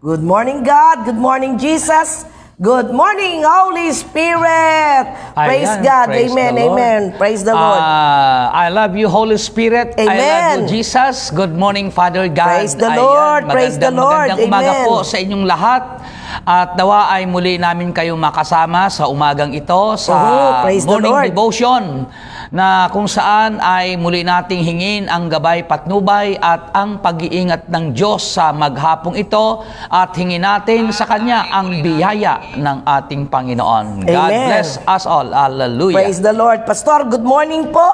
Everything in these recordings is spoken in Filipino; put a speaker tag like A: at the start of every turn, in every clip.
A: Good morning, God. Good morning, Jesus. Good morning, Holy Spirit. Praise Ayan, God. Praise amen. Amen.
B: Praise the Lord. Uh, I love you, Holy Spirit. Amen. I love you, Jesus. Good morning, Father God. Praise the Ayan, Lord. Magandang, Praise the Lord. Magandang amen. umaga po sa inyong lahat. At nawa ay muli namin kayong makasama sa umagang ito sa uh -huh. Morning Devotion na kung saan ay muli nating hingin ang gabay patnubay at ang pag-iingat ng Diyos sa maghapong ito at hingin natin sa Kanya ang biyaya ng ating Panginoon. God Amen. bless us all. Hallelujah. Praise
A: the Lord. Pastor, good morning po.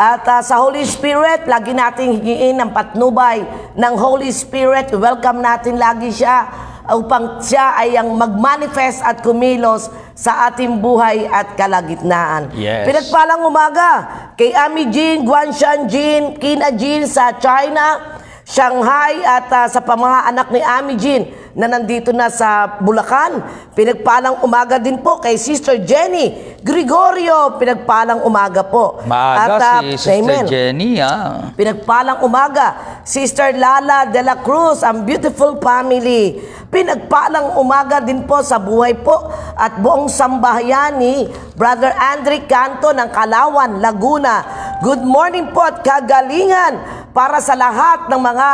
A: At uh, sa Holy Spirit, lagi nating hingin ang patnubay ng Holy Spirit. Welcome natin lagi siya upang siya ay ang magmanifest at kumilos sa ating buhay at kalagitnaan. Yes. Pinagpalang umaga kay Ami Jean, Guan Shan Jean, Kina Jean sa China, Shanghai at uh, sa pamahaanak ni Ami Jean na nandito na sa Bulacan. Pinagpalang umaga din po kay Sister Jenny Gregorio. Pinagpalang umaga po. Maaga At, uh, si Sister amen. Jenny. Ah. Pinagpalang umaga. Sister Lala de la Cruz, ang beautiful family. Pinagpalang umaga din po sa buhay po at buong sambahayan ni Brother Andre Canto ng Kalawan, Laguna. Good morning po at kagalingan para sa lahat ng mga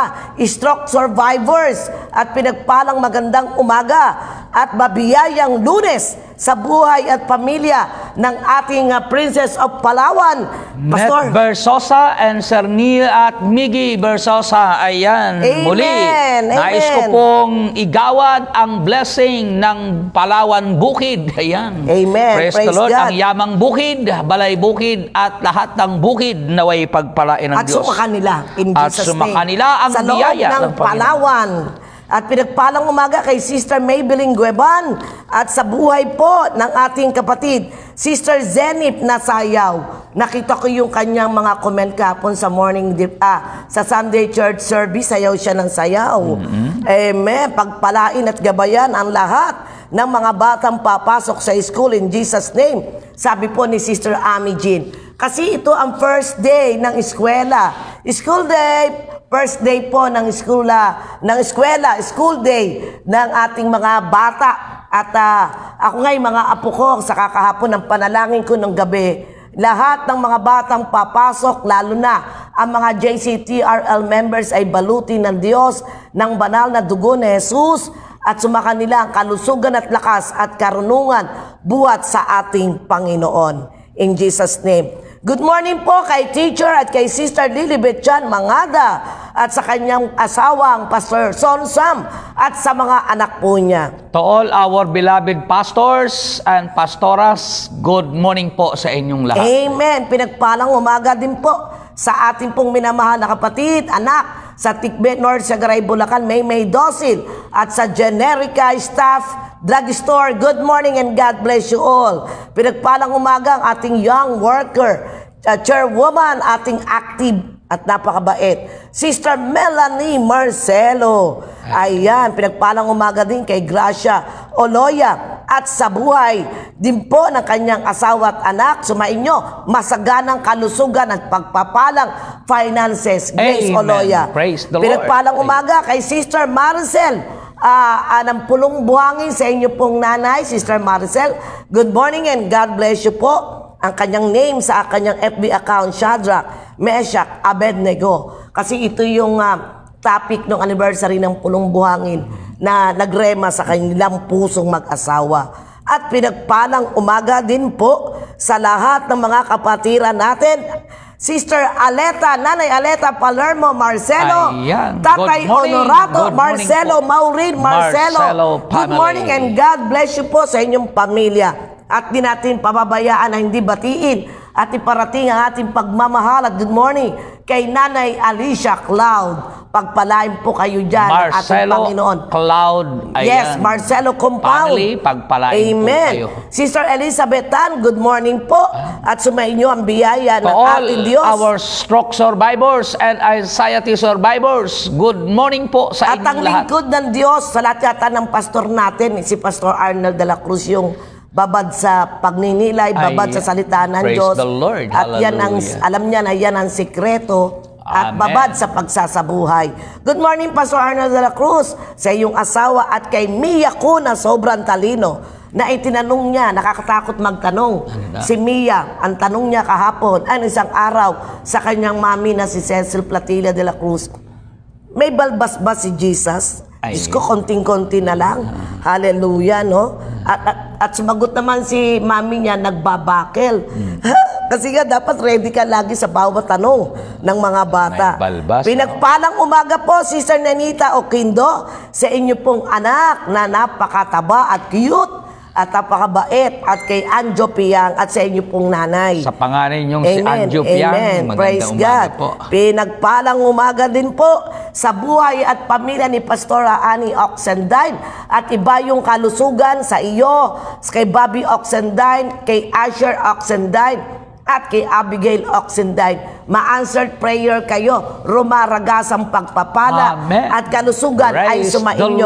A: stroke survivors at pinagpalang magandang umaga at mabiyayang lunes sa buhay at pamilya ng ating ah,
B: Princess of Palawan, Pastor. Net Versosa and Sir Neil at Miggy Versosa. Ayan, Amen. muli. Amen. Nais ko pong igawad ang blessing ng Palawan Bukid. Ayan. Amen. Praise, Praise the Lord. God. Ang yamang bukid, balay bukid, at lahat ng bukid na way pagpalain ng at Diyos. At sumakanila in Jesus At sumakanila ang biyaya ng, ng Palawan.
A: Panginoon. At pinagpalang umaga kay Sister Maybelline Gueban at sa buhay po ng ating kapatid, Sister Zenith Nasayaw. Nakita ko yung kanyang mga comment kahapon sa morning dip, ah, sa Sunday church service, sayaw siya ng sayaw. Mm-hmm. Amen. Pagpalain at gabayan ang lahat ng mga batang papasok sa school in Jesus name. Sabi po ni Sister Ami Jean. Kasi ito ang first day ng eskwela. School day, first day po ng eskwela, ng eskwela, school day ng ating mga bata. At uh, ako ngay mga apo ko sa kakahapon ng panalangin ko ng gabi, lahat ng mga batang papasok, lalo na ang mga JCTRL members ay baluti ng Diyos ng banal na dugo ni Jesus at sumakan nila ang kalusugan at lakas at karunungan buhat sa ating Panginoon. In Jesus' name. Good morning po kay teacher at kay Sister Lilibet Chan Mangada
B: at sa kanyang asawang Pastor Son Sam at sa mga anak po niya. To all our beloved pastors and pastoras, good morning po sa inyong lahat. Amen.
A: Pinagpalang umaga din po sa ating pong minamahal na kapatid, anak, sa Tikbe North Sagaray, Bulacan, Maymay Dosil at sa Generica staff Drug Store, good morning and God bless you all. Pinagpalang umaga ang ating young worker, uh, chairwoman, ating active at napakabait. Sister Melanie Marcelo. Ayan, pinagpalang umaga din kay Gracia Oloya at sa buhay din po ng kanyang asawa at anak. Sumain nyo, masaganang kalusugan at pagpapalang finances. Grace Amen. Oloya. Praise the Lord. Pinagpalang umaga kay Sister Marcel uh, uh, ng pulong buhangin sa inyo pong nanay, Sister Maricel. Good morning and God bless you po. Ang kanyang name sa kanyang FB account, Shadrach, Meshach, Abednego. Kasi ito yung uh, topic ng anniversary ng pulong buhangin na nagrema sa kanilang pusong mag-asawa. At pinagpalang umaga din po sa lahat ng mga kapatiran natin Sister Aleta, Nanay Aleta Palermo Marcelo, Ayan. Tatay Honorato Marcelo po. Maurin Marcelo. Marcelo
B: Good morning and
A: God bless you po sa inyong pamilya. At di natin pababayaan na hindi batiin at iparating ang ating pagmamahal at good morning kay Nanay Alicia Cloud. Pagpalain po kayo dyan at ating Panginoon.
B: Cloud. Ayan. Yes, Marcelo
A: Compound. Family, pagpalain Amen. po kayo. Sister Elizabeth Tan, good morning po. Ah. At sumayin niyo ang biyaya to ng all ating Diyos. all our stroke survivors and anxiety survivors, good morning po sa at inyong lahat. At ang lingkod ng Diyos sa lahat ng pastor natin, si Pastor Arnold de la Cruz yung babad sa pagninilay, babad Ay, sa salita ng Diyos. the Lord. At yan ang, alam niya na yan ang sikreto at Amen. babad sa pagsasabuhay. Good morning, Pastor Arnold de la Cruz, sa iyong asawa at kay Mia ko na sobrang talino na itinanong niya, nakakatakot magtanong. Ano si Mia, ang tanong niya kahapon, ay ano isang araw, sa kanyang mami na si Cecil Platilla de la Cruz, may balbas ba si Jesus? Ay. Diyos ko, konting-konti na lang. Hallelujah, no? At, at at sumagot naman si mami niya, nagbabakel. Hmm. Kasi nga, dapat ready ka lagi sa bawat tanong ng mga bata. Pinagpalang umaga po, Sister Nanita Okindo, sa inyo pong anak na napakataba at cute at napakabait at kay Anjo Piang at sa inyo pong nanay.
B: Sa pangalan niyong si Anjo Piang, Amen. Praise umaga God. po.
A: Pinagpalang umaga din po sa buhay at pamilya ni Pastora Annie Oxendine at iba yung kalusugan sa iyo, kay Bobby Oxendine, kay Asher Oxendine, at kay Abigail Oxendine ma-answered prayer kayo, rumaragas ang pagpapala Amen. at kalusugan Praise ay sumainyo. In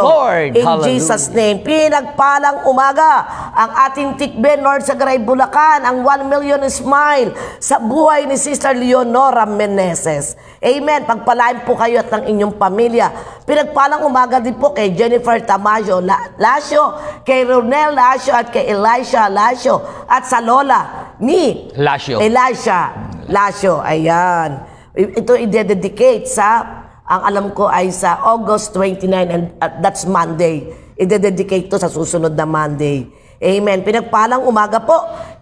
A: Hallelujah. Jesus' name. Pinagpalang umaga ang ating tikben, Lord Sagaray Bulacan, ang 1 million smile sa buhay ni Sister Leonora Meneses. Amen. Pagpalain po kayo at ng inyong pamilya. Pinagpalang umaga din po kay Jennifer Tamayo Lasio, kay Ronel Lasio at kay Elisha Lasio at sa lola ni Lasio. Elisha Lasyo, ayan. Ito i-dedicate sa, ang alam ko ay sa August 29 and uh, that's Monday. I-dedicate to sa susunod na Monday. Amen. Pinagpalang umaga po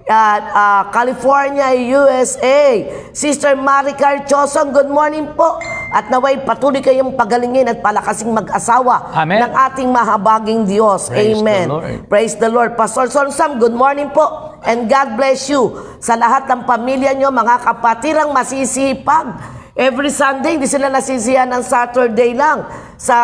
A: at uh, California, USA. Sister Maricar Choson, good morning po. At naway patuloy kayong pagalingin at palakasing mag-asawa ng ating mahabaging Diyos. Praise Amen. The Lord. Praise the Lord. Pastor Sonsam, good morning po. And God bless you sa lahat ng pamilya nyo, mga kapatirang masisipag. Every Sunday, hindi sila nasisiyan ng Saturday lang sa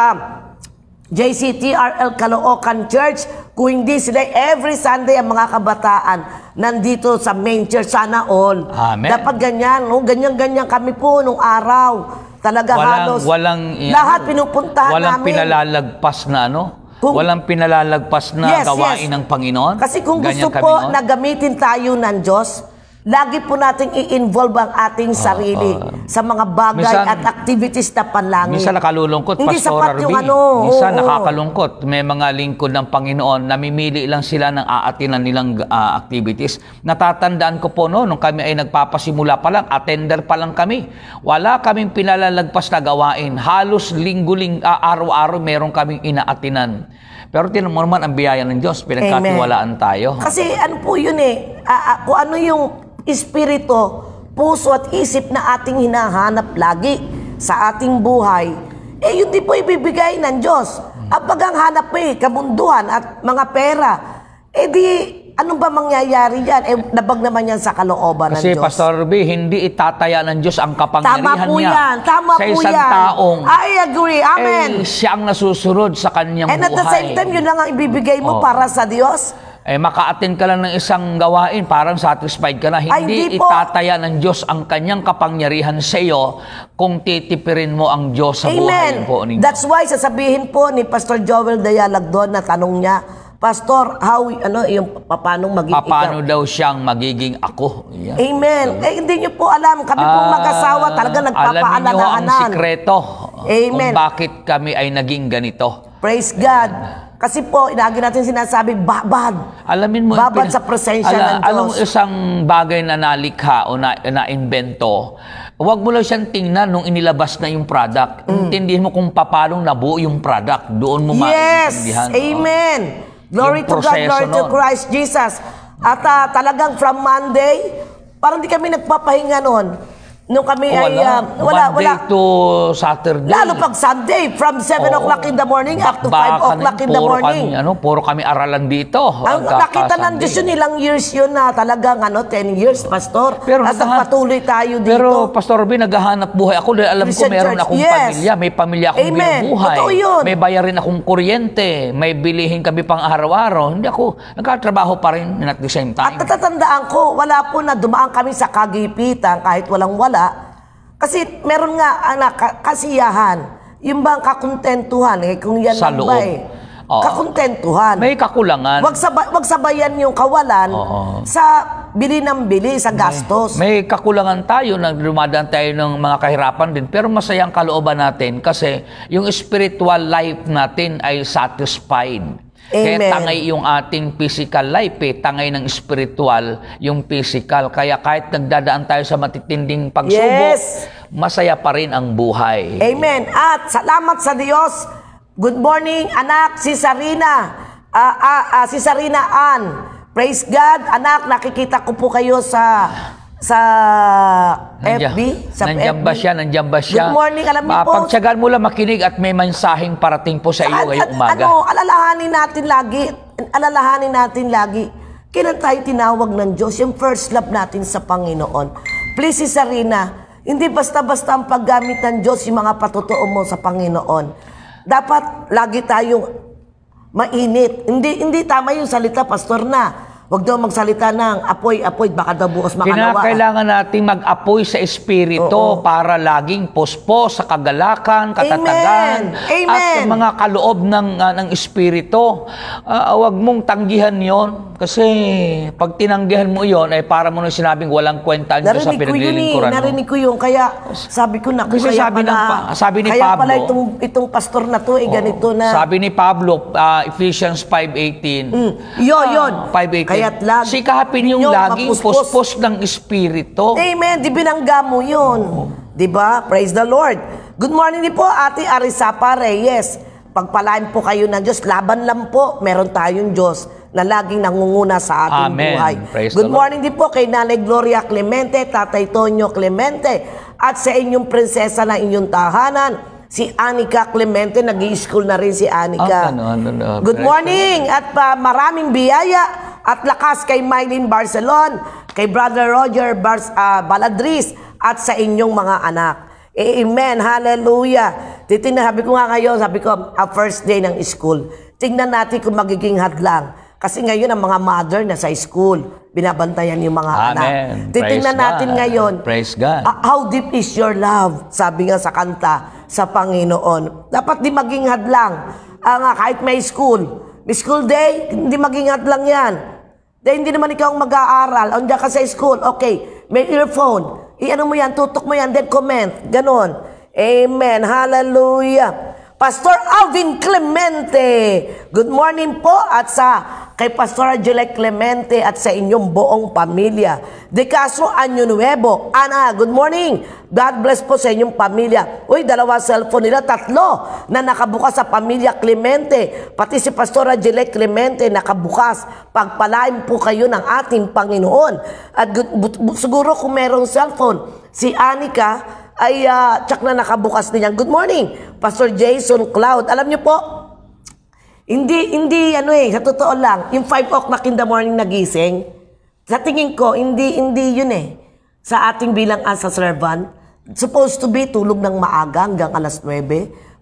A: JCTRL Caloocan Church kung hindi sila, every Sunday ang mga kabataan nandito sa main church, sana all. Amen. Dapat ganyan, no? ganyan-ganyan kami po nung araw. Talaga walang, halos. Walang, eh, lahat pinupuntahan namin. Walang
B: pinalalagpas na ano? Kung, walang pinalalagpas na yes, gawain yes. ng Panginoon? Kasi kung gusto po na
A: gamitin tayo ng Diyos, Lagi po nating i-involve ang ating ah, sarili uh, sa mga bagay minsan, at activities na panlangin. Minsan nakalulungkot, Hindi Pastor sapat yung ano. Minsan oo,
B: nakakalungkot. May mga lingkod ng Panginoon, namimili lang sila ng aatinan nilang uh, activities. Natatandaan ko po no, nung kami ay nagpapasimula pa lang, attender pa lang kami. Wala kaming pinalalagpas na gawain. Halos lingguling, uh, araw-araw meron kaming inaatinan. Pero tinan mo naman ang biyaya ng Diyos, pinagkatiwalaan tayo. Kasi
A: ano po yun eh, uh, uh, kung ano yung espiritu, puso at isip na ating hinahanap lagi sa ating buhay, eh yun di po ibibigay ng Diyos. Abag ang hanap mo eh, kabunduhan at mga pera. Eh di, anong ba mangyayari yan? Eh, nabag naman yan sa kalooban
B: Kasi, ng Diyos. Kasi Pastor B, hindi itataya ng Diyos ang kapangyarihan niya. Tama po yan. Tama sa po isang yan. taong. I agree. Amen. Eh, siya ang nasusunod sa kanyang And buhay. And at the same time, yun
A: lang ang ibibigay
B: mo oh. para sa Diyos eh, maka-attend ka lang ng isang gawain, parang satisfied ka na. Hindi, Ay, hindi itataya ng Diyos ang kanyang kapangyarihan sa iyo kung titipirin mo ang Diyos sa Amen. buhay po ninyo. That's
A: why sasabihin po ni Pastor Joel Dayalag na tanong niya, Pastor, how, ano, yung, paano magiging Paano
B: ikaw? daw siyang magiging ako? Yan.
A: Amen. Eh, hindi niyo po alam. Kami uh, ah, pong mag-asawa talaga nagpapaalalahanan. Alam niyo ang sikreto
B: Amen. kung bakit kami ay naging ganito. Praise God. Amen. Kasi po, lagi
A: natin sinasabi, babad. Alamin mo, babad sa presensya ala, ng Diyos. Anong
B: isang bagay na nalikha o na, na-invento, huwag mo lang siyang tingnan nung inilabas na yung product. Mm. Intindihin mo kung paano nabuo yung product. Doon mo yes! Yes! Amen! Oh. Glory to God, glory to Christ
A: Jesus. At uh, talagang from Monday, parang di kami nagpapahinga noon. Nung kami oh, wala. ay... Um, wala, Monday wala.
B: to Saturday. Lalo pag
A: Sunday, from 7 Oo. o'clock in the morning up to 5 o'clock in the morning. Kami,
B: ano, puro kami aralan dito. Ang, nakita ng Diyos yun,
A: ilang years yun na talagang ano, 10 years,
B: Pastor. Pero Tapos patuloy tayo dito. Pero Pastor B, naghahanap buhay ako dahil alam Christian ko meron Church, akong yes. pamilya, may pamilya akong Amen. binubuhay. Totoo yun. May bayarin akong kuryente, may bilihin kami pang araw-araw. Hindi ako, nagkatrabaho pa rin at the same time. At natatandaan ko, wala po na dumaan kami sa kagipitan
A: kahit walang wala wala. Kasi
B: meron nga anak ah,
A: kasiyahan. Yung bang kakontentuhan eh kung yan Sa lang ba eh. Oo. Kakontentuhan. May
B: kakulangan. Wag
A: sabay, wag sabayan yung kawalan Oo. sa bili ng bili sa gastos.
B: May kakulangan tayo, nang dumadaan tayo ng mga kahirapan din, pero masaya ang kalooban natin kasi yung spiritual life natin ay satisfied. Amen. Kaya tangay yung ating physical life, eh, tangay ng spiritual yung physical. Kaya kahit nagdadaan tayo sa matitinding pagsubok, yes. masaya pa rin ang buhay. Amen.
A: At salamat sa Diyos. Good morning, anak, si Sarina. Uh, uh, uh, si Sarina Ann. Praise God, anak, nakikita ko po kayo sa sa
B: nandiyan, FB? Sa nandiyan FB? ba siya? Nandiyan ba siya? Good morning, alam niyo po. Pagtsagan mo lang makinig at may mensaheng parating po sa, sa iyo ngayong umaga. Ano,
A: alalahanin natin lagi, alalahanin natin lagi, kailan tayo tinawag ng Diyos, yung first love natin sa Panginoon. Please, si Sarina, hindi basta-basta ang paggamit ng Diyos yung mga patotoo mo sa Panginoon. Dapat lagi tayong mainit. Hindi, hindi tama yung salita, pastor na Huwag daw magsalita ng apoy, apoy, baka daw bukas makanawa. Kailangan
B: nating mag-apoy sa espiritu Oo. para laging pospo sa kagalakan, katatagan, Amen. Amen. at mga kaloob ng, uh, ng espiritu. Uh, huwag mong tanggihan yon kasi pag tinanggihan mo yon ay eh, para mo nang sinabing walang kwenta nyo sa pinaglilingkuran eh. mo. Narinig
A: ko yun, kaya sabi ko na, kasi kaya sabi, pala, ng, pa, sabi ni kaya Pablo, pala itong, itong pastor na to, eh, ganito na.
B: Sabi ni Pablo, uh, Ephesians 5.18. Mm, yun, uh, yun. 5.18. Kaya't lag. Sikapin yung Ninyo, laging mapuspos. puspos ng Espiritu.
A: Amen. Di binangga mo yun. Oh. Di ba? Praise the Lord. Good morning din po, Ate Arisapa Reyes. Pagpalaan po kayo ng Diyos. Laban lang po. Meron tayong Diyos na laging nangunguna sa ating Amen. buhay. Praise Good morning din po kay Nanay Gloria Clemente, Tatay Tonyo Clemente, at sa inyong prinsesa na inyong tahanan, Si Anika Clemente, nag school na rin si Anika. Ah, ano,
B: ano, ano, Good morning
A: at uh, maraming biyaya at lakas kay Mylene Barcelon, kay Brother Roger Bar uh, Baladris at sa inyong mga anak. Amen. Hallelujah. Titingnan, sabi ko nga ngayon, sabi ko, a ah, first day ng school. Tingnan natin kung magiging hadlang. Kasi ngayon ang mga mother na sa school, binabantayan yung mga Amen. anak. Titingnan Praise natin God. ngayon,
B: Praise God. how
A: deep is your love? Sabi nga sa kanta, sa Panginoon. Dapat di maging hadlang. Uh, nga, kahit may school, may school day, hindi maging hadlang yan. Dahil hindi naman ikaw mag-aaral, andiyan ka sa school, okay, may earphone, i-ano mo yan, tutok mo yan, then comment, ganon. Amen, hallelujah. Pastor Alvin Clemente. Good morning po at sa kay Pastor Julie Clemente at sa inyong buong pamilya. De Caso Anyo Nuevo. Ana, good morning. God bless po sa inyong pamilya. Uy, dalawa cellphone nila, tatlo na nakabukas sa pamilya Clemente. Pati si Pastor Julie Clemente nakabukas. Pagpalain po kayo ng ating Panginoon. At siguro kung merong cellphone, si Anika, ay uh, tsak na nakabukas din yan. Good morning, Pastor Jason Cloud. Alam niyo po, hindi, hindi, ano eh, sa totoo lang, yung 5 o'clock in the morning nagising, sa tingin ko, hindi, hindi yun eh. Sa ating bilang as a servant, supposed to be tulog ng maaga hanggang alas 9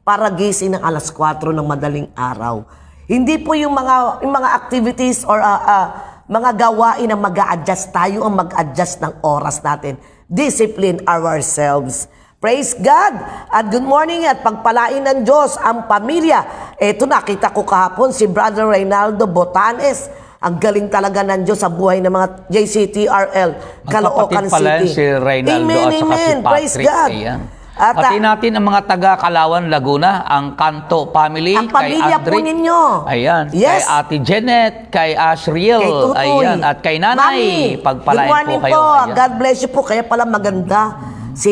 A: para gising ng alas 4 ng madaling araw. Hindi po yung mga, yung mga activities or uh, uh, mga gawain na mag adjust tayo ang mag-adjust ng oras natin discipline ourselves. Praise God! At good morning at pagpalain ng Diyos ang pamilya. Ito nakita ko kahapon si Brother Reynaldo Botanes. Ang galing talaga ng Diyos sa buhay ng mga JCTRL, Kalookan City. Ang pala si Reynaldo amen, at amen. Si Patrick. Praise God! Ayan.
B: At, Hati ah, natin ang mga taga Kalawan, Laguna, ang Kanto family. Ang kay pamilya Andre, po ninyo. Ayan. Yes. Kay Ate Janet, kay Ashriel. Kay Tutoy. Ayan. At kay Nanay. Mami, Pagpalain po kayo. Po. God
A: bless you po. Kaya pala maganda si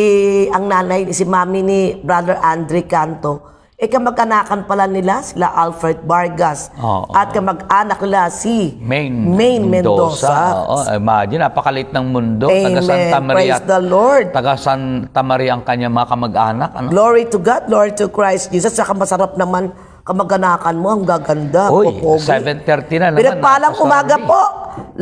A: ang nanay, si mami ni Brother Andre Kanto eh kamag-anakan pala nila sila Alfred Vargas oh, oh. at kamag-anak nila si Main, Maine Mendoza. Mendoza. Oh, oh.
B: Imagine, napakalit ng mundo. Amen. Taga Santa Maria. Praise the Lord. Taga Santa Maria ang kanya mga kamag-anak. Ano? Glory to God,
A: glory to Christ Jesus.
B: Saka masarap naman kamag-anakan mo, ang gaganda. Uy, 7.30 na naman. Pinagpalang na, umaga eh. po,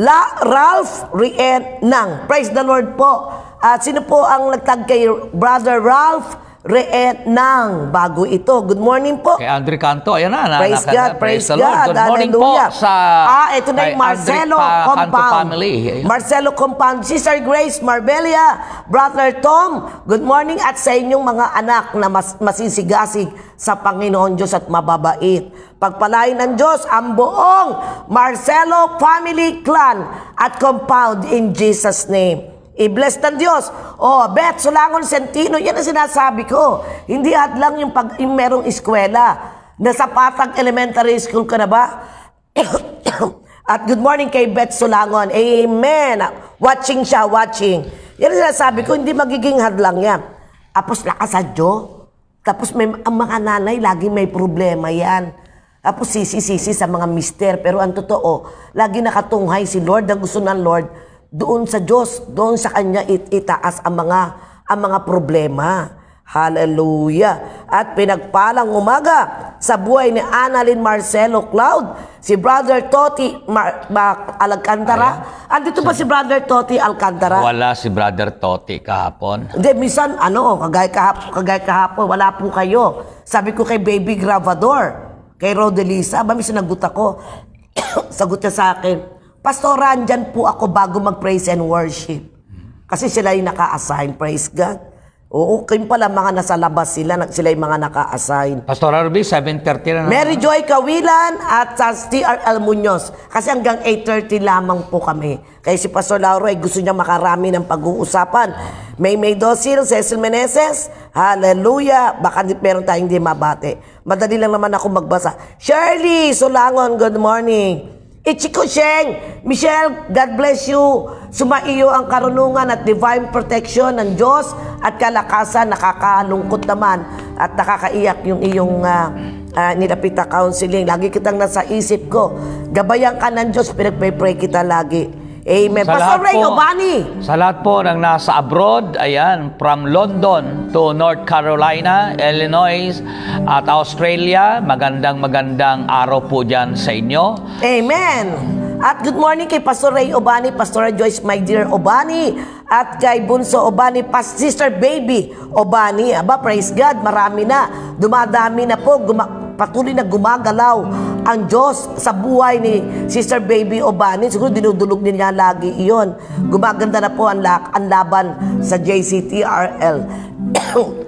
A: La Ralph Rien Nang. Praise the Lord po. At uh, sino po ang nagtag kay Brother Ralph reet ng bago ito. Good morning po.
B: Kay Andre Canto, ayan na. Praise na, God, na, praise, praise God. Good morning Hallelujah.
A: po sa ah, ito na yung Marcelo pa, Compound. Family. Ayan. Marcelo Compound, Sister Grace Marbella, Brother Tom, good morning at sa inyong mga anak na mas, masisigasig sa Panginoon Diyos at mababait. Pagpalain ng Diyos ang buong Marcelo Family Clan at Compound in Jesus' name. I-bless ng Diyos. O, oh, Beth, Solangon Sentino, yan ang sinasabi ko. Hindi at lang yung pag yung merong eskwela. Nasa Patag Elementary School ka na ba? at good morning kay Beth Solangon. Amen. Watching siya, watching. Yan ang sinasabi ko, hindi magiging hadlang yan. Tapos nakasadyo. Tapos may, ang mga nanay, lagi may problema yan. Tapos sisi-sisi sa mga mister. Pero ang totoo, lagi nakatunghay si Lord. Ang gusto ng Lord, doon sa Diyos, doon sa Kanya it itaas ang mga, ang mga problema. Hallelujah! At pinagpalang umaga sa buhay ni Annalyn Marcelo Cloud, si Brother Toti Mar- Mar- Alcantara. Ayan. Andito ba si Brother Toti Alcantara? Wala
B: si Brother Toti kahapon.
A: Hindi, minsan ano, kagay kahapon, kagay kahapon, wala po kayo. Sabi ko kay Baby Gravador, kay Rodelisa, ba minsan nagot ako, sagot niya sa akin, Pastora, andyan po ako bago mag-praise and worship. Kasi sila yung naka-assign, praise God. Oo, kayo pala mga nasa labas sila, sila yung mga
B: naka-assign. Pastor Arby, 7.30 na. Mary Joy
A: Kawilan at sa uh, T.R. Almuñoz. Kasi hanggang 8.30 lamang po kami. Kaya si Pastor Lauro ay gusto niya makarami ng pag-uusapan. May May Dosil, Cecil Meneses, Hallelujah. Baka meron tayong hindi mabate. Madali lang naman ako magbasa. Shirley Sulangon, good morning. Ichiko Sheng, Michelle, God bless you. Sumaiyo ang karunungan at divine protection ng Diyos at kalakasan. Nakakalungkot naman at nakakaiyak yung iyong uh, ah, uh, ah, nilapita counseling. Lagi kitang nasa isip ko. Gabayan ka ng Diyos, pinagpay-pray kita lagi. Eh, Amen. Sa Pastor Ray Obani.
B: Sa lahat po ng nasa abroad, ayan, from London to North Carolina, Illinois, at Australia, magandang magandang araw po dyan sa inyo.
A: Amen. At good morning kay Pastor Ray Obani, Pastor Joyce, my dear Obani, at kay Bunso Obani, Pastor Sister Baby Obani. Aba, praise God, marami na. Dumadami na po, guma- patuloy na gumagalaw ang Diyos sa buhay ni Sister Baby Obani. Siguro dinudulog niya lagi iyon. Gumaganda na po ang, la- ang laban sa JCTRL.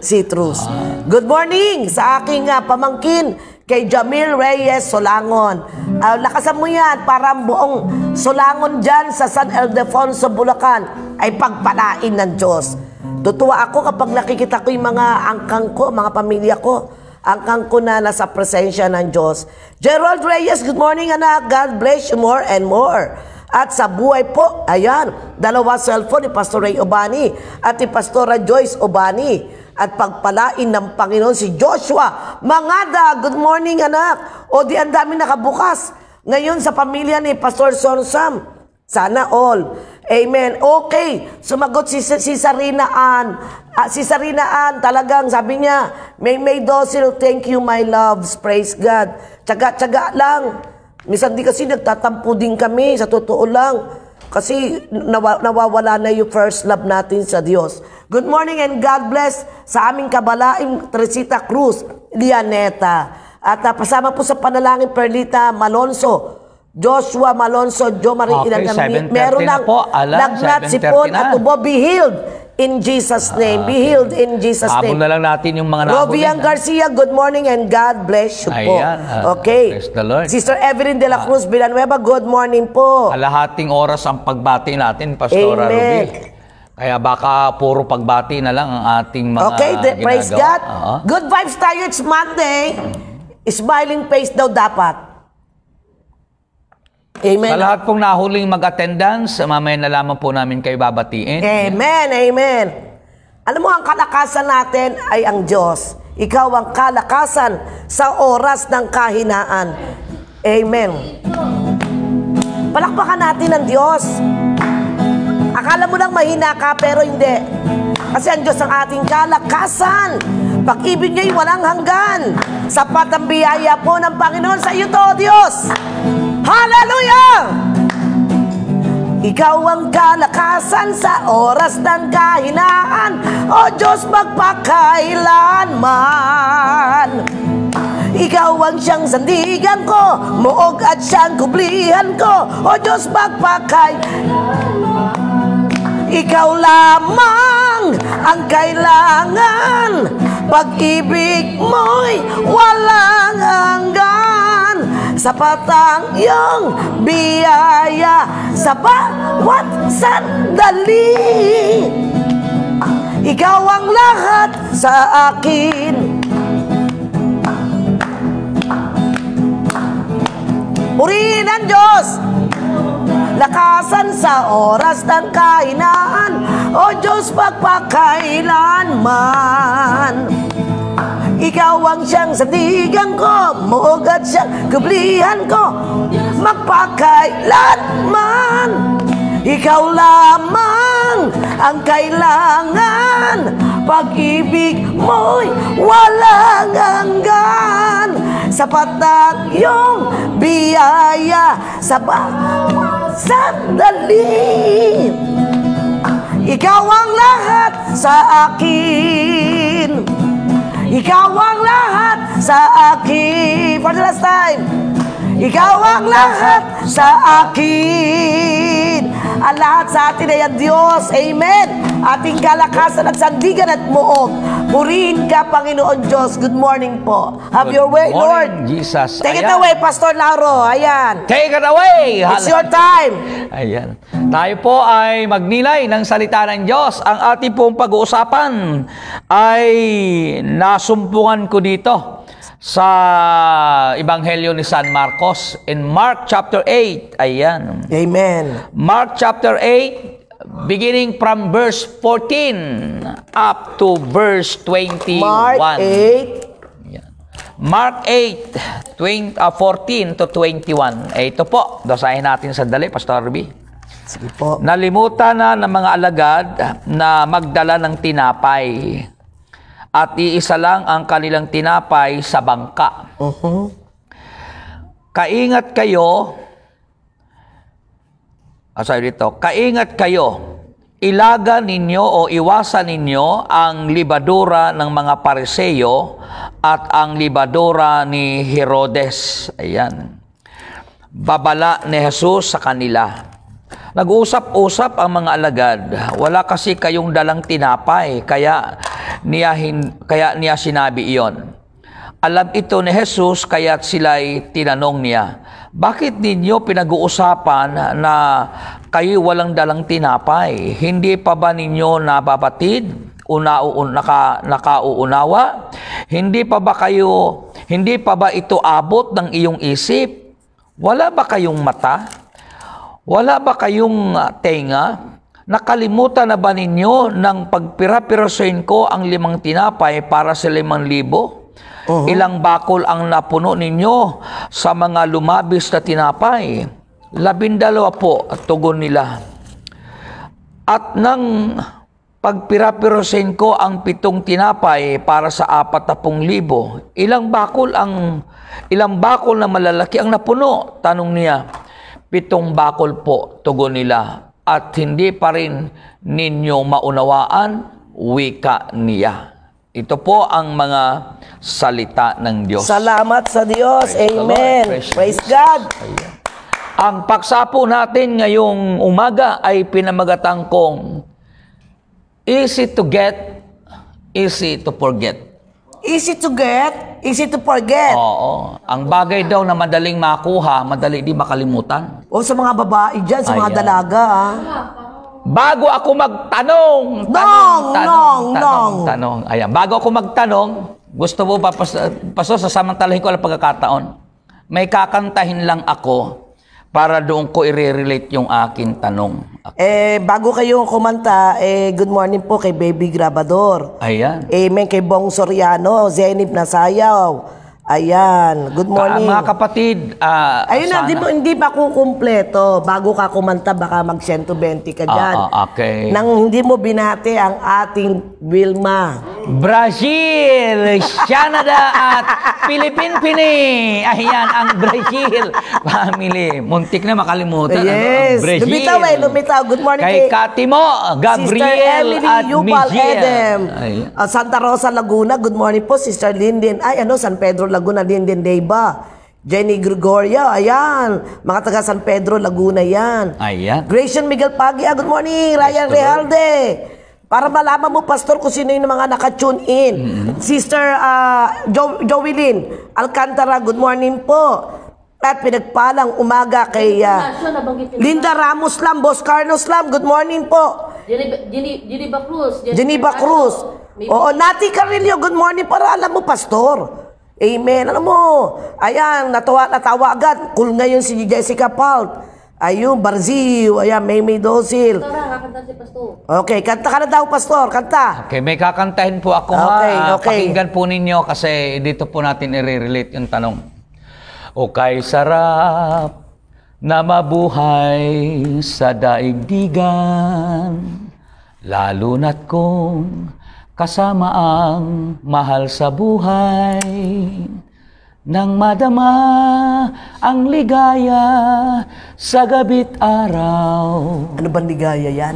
A: Citrus. Good morning sa aking uh, pamangkin kay Jamil Reyes Solangon. Uh, lakasan mo yan para ang buong Solangon dyan sa San Ildefonso, Bulacan ay pagpalain ng Diyos. Tutuwa ako kapag nakikita ko yung mga angkang ko, mga pamilya ko ang kangkuna na sa presensya ng Diyos. Gerald Reyes, good morning anak. God bless you more and more. At sa buhay po, ayan, dalawa cellphone ni Pastor Ray Obani at ni Pastora Joyce Obani. At pagpalain ng Panginoon si Joshua. Mangada, good morning anak. O di ang dami nakabukas. Ngayon sa pamilya ni Pastor Sonsam. Sana all. Amen. Okay, sumagot si, si Sarina Ann. Uh, si Sarina Ann, talagang sabi niya, may may docile, thank you my loves, praise God. Tsaga-tsaga lang. Misan di kasi nagtatampo din kami, sa totoo lang. Kasi nawa, nawawala na yung first love natin sa Diyos. Good morning and God bless sa aming kabalaim, Teresita Cruz, Lianeta. At uh, pasama po sa panalangin Perlita Malonzo. Joshua Malonzo, Jo Marie okay, Ilan, meron ng lagnat, sipon at ubo, be healed in Jesus' ah, name. Be healed in Jesus' name. Habon na lang
B: natin yung mga nahabon. Rovian
A: Garcia, good morning and God bless you Ayan, po. Uh, ah, okay.
B: Praise the Lord. Sister Evelyn de la ah. Cruz
A: uh, Villanueva, good morning po.
B: Alahating oras ang pagbati natin, Pastora Amen. Ruby. Kaya baka puro pagbati na lang ang ating mga Okay, the, praise God. Uh-huh.
A: Good vibes tayo, it's Monday. Smiling face daw dapat.
B: Amen. Sa lahat pong nahuling mag-attendance, mamaya na lamang po namin kayo babatiin. Amen,
A: amen. Alam mo, ang kalakasan natin ay ang Diyos. Ikaw ang kalakasan sa oras ng kahinaan. Amen. Palakpakan natin ang Diyos. Akala mo lang mahina ka, pero hindi. Kasi ang Diyos ang ating kalakasan. Pag-ibig niya'y walang hanggan. Sapat ang biyaya po ng Panginoon sa iyo to, Diyos. Hallelujah! Ikaw ang kalakasan sa oras ng kahinaan O Diyos magpakailanman Ikaw ang siyang sandigan ko Muog at siyang kublihan ko O Diyos magpakailanman Ikaw lamang ang kailangan Pag-ibig mo'y walang hanggan sapat ang iyong biyaya sa bawat sandali. Ikaw ang lahat sa akin. Purihin ang Diyos! Lakasan sa oras ng kainan O Diyos pagpakailanman man ikaw ang siyang sandigan ko Mugat siyang kablihan ko Magpakailanman Ikaw lamang ang kailangan Pag-ibig mo'y walang hanggan Sapat ang iyong biyaya Sa sandali Ikaw ang lahat sa akin ikaw ang lahat sa akin. For the last time. Ikaw ang lahat sa akin. Ang lahat sa atin ay ang Diyos. Amen. Ating kalakasan at sandigan at muog. Purihin ka, Panginoon Diyos. Good
B: morning po. Have Good your way, morning, Lord. Jesus. Take Ayan. it away, Pastor Lauro. Ayan. Take it away. It's your time. Ayan. Tayo po ay magnilay ng salita ng Diyos. Ang ating pong pag-uusapan ay nasumpungan ko dito sa Ebanghelyo ni San Marcos in Mark chapter 8. Ayan. Amen. Mark chapter 8 beginning from verse 14 up to verse 21. Mark 8 Mark 8, 20, uh, 14 to 21. Eh, ito po, dosahin natin sandali, Pastor Ruby. Sige po. Nalimutan na ng mga alagad na magdala ng tinapay at iisa lang ang kanilang tinapay sa bangka. Uh-huh. Kaingat kayo, ah, sorry dito, kaingat kayo, ilaga ninyo o iwasan ninyo ang libadura ng mga pariseyo at ang libadura ni Herodes. Ayan. Babala ni Jesus sa kanila. Nag-usap-usap ang mga alagad. Wala kasi kayong dalang tinapay, kaya niya, hin, kaya niya sinabi iyon. Alam ito ni Jesus, kaya sila'y tinanong niya, Bakit ninyo pinag-uusapan na kayo walang dalang tinapay? Hindi pa ba ninyo nababatid? Unauun, naka, nakauunawa? Hindi pa ba kayo, hindi pa ba ito abot ng iyong isip? Wala ba kayong mata? Wala ba kayong ah, tenga? Nakalimutan na ba ninyo ng pagpira ko ang limang tinapay para sa limang libo? Uh-huh. Ilang bakol ang napuno ninyo sa mga lumabis na tinapay? Labindalawa po at tugon nila. At nang pagpirapirosin ko ang pitong tinapay para sa apat na pung libo, ilang bakol ang ilang bakol na malalaki ang napuno? Tanong niya. Pitong bakol po tugon nila at hindi pa rin ninyo maunawaan wika niya. Ito po ang mga salita ng Diyos. Salamat sa Diyos. Praise Amen. Praise, Praise God. Ayan. Ang paksapo natin ngayong umaga ay pinamagatang kong easy to get, easy to forget. Easy to get, easy to forget. Oo. Ang bagay daw na madaling makuha, madali di makalimutan. O sa mga babae dyan, sa mga Ayan.
A: dalaga. ah.
B: Bago ako magtanong, tanong, Nong, tanong, nong, tanong, nong. tanong. Ayan, bago ako magtanong, gusto mo pa, pas, paso, sasamantalahin ko ang pagkakataon. May kakantahin lang ako para doon ko i-relate yung akin tanong. Eh,
A: bago kayo
B: kumanta, eh,
A: good morning po kay Baby Grabador. Ayan. Amen kay Bong Soriano, Zenib Nasayaw, Ayan. Good morning. mga
B: kapatid, uh, Ayun na, di, mo,
A: hindi pa kumpleto. Bago ka kumanta, baka mag 120 ka dyan. Uh, uh, okay. Nang hindi mo binate ang ating Wilma. Brazil, Canada
B: at Philippine Pini. Ayan, ang Brazil. Family, muntik na makalimutan. Ano, yes. Ang Brazil. Lumitaw eh, lumitaw. Good morning kay, kay Kati mo, Gabriel Sister Emily, at Yupal Michelle. Edem.
A: Uh, Santa Rosa, Laguna. Good morning po, Sister Lindin. Ay, ano, San Pedro, Laguna. Laguna Linden Deba. Jenny Gregoria, ayan. Mga taga San Pedro, Laguna yan. Ayan. Gracian Miguel Pagia, good morning. Ryan Realde. Para malaman mo, Pastor, kung sino yung mga naka-tune in. Mm-hmm. Sister uh, jo- Joelyn Alcantara, good morning po. At pinagpalang umaga kay uh, Linda Ramos Lam, Boss Carlos Lam, good morning po. Geneva Cruz. Geneva Cruz. Oo, Nati Carrillo, good morning. Para alam mo, Pastor. Amen. Alam ano mo, ayan, natawa, natawa agad. Cool ngayon si Jessica Palt. Ayun, Barzio, ayan, Mimi Dosil. Okay, kanta ka na daw, Pastor, kanta.
B: Okay, may kakantahin po ako okay, ha. Okay. Pakinggan po ninyo kasi dito po natin i-relate yung tanong. O kay sarap na mabuhay sa daigdigan, lalo na't kung kasama ang mahal sa buhay. Nang madama ang ligaya sa gabit araw. Ano bang ligaya yan?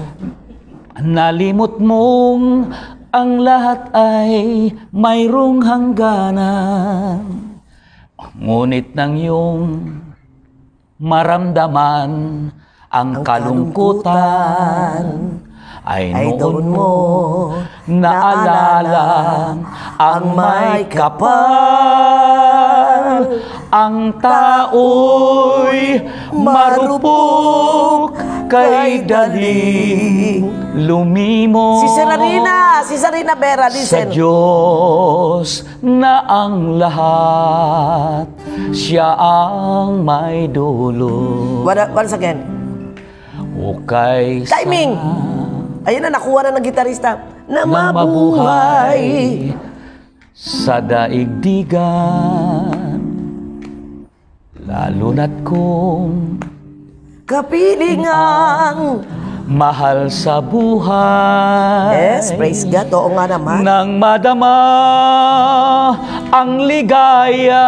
B: Nalimot mong ang lahat ay mayroong hangganan. Ngunit nang iyong maramdaman ang, ang kalungkutan, kalungkutan ay noon mo naalala ang may kapal ang tao'y marupok kay daling lumimo si Sarina,
A: si Sarina Vera Dicen. sa
B: Diyos na ang lahat siya ang may dulo once again Ukay sa Timing! Ayan na, nakuha
A: na ng gitarista. Na mabuhay
B: sa daigdigan. Lalo na't kung
A: kapiling ang
B: mahal sa buhay. Yes, praise God. Oo nga naman. Nang madama ang ligaya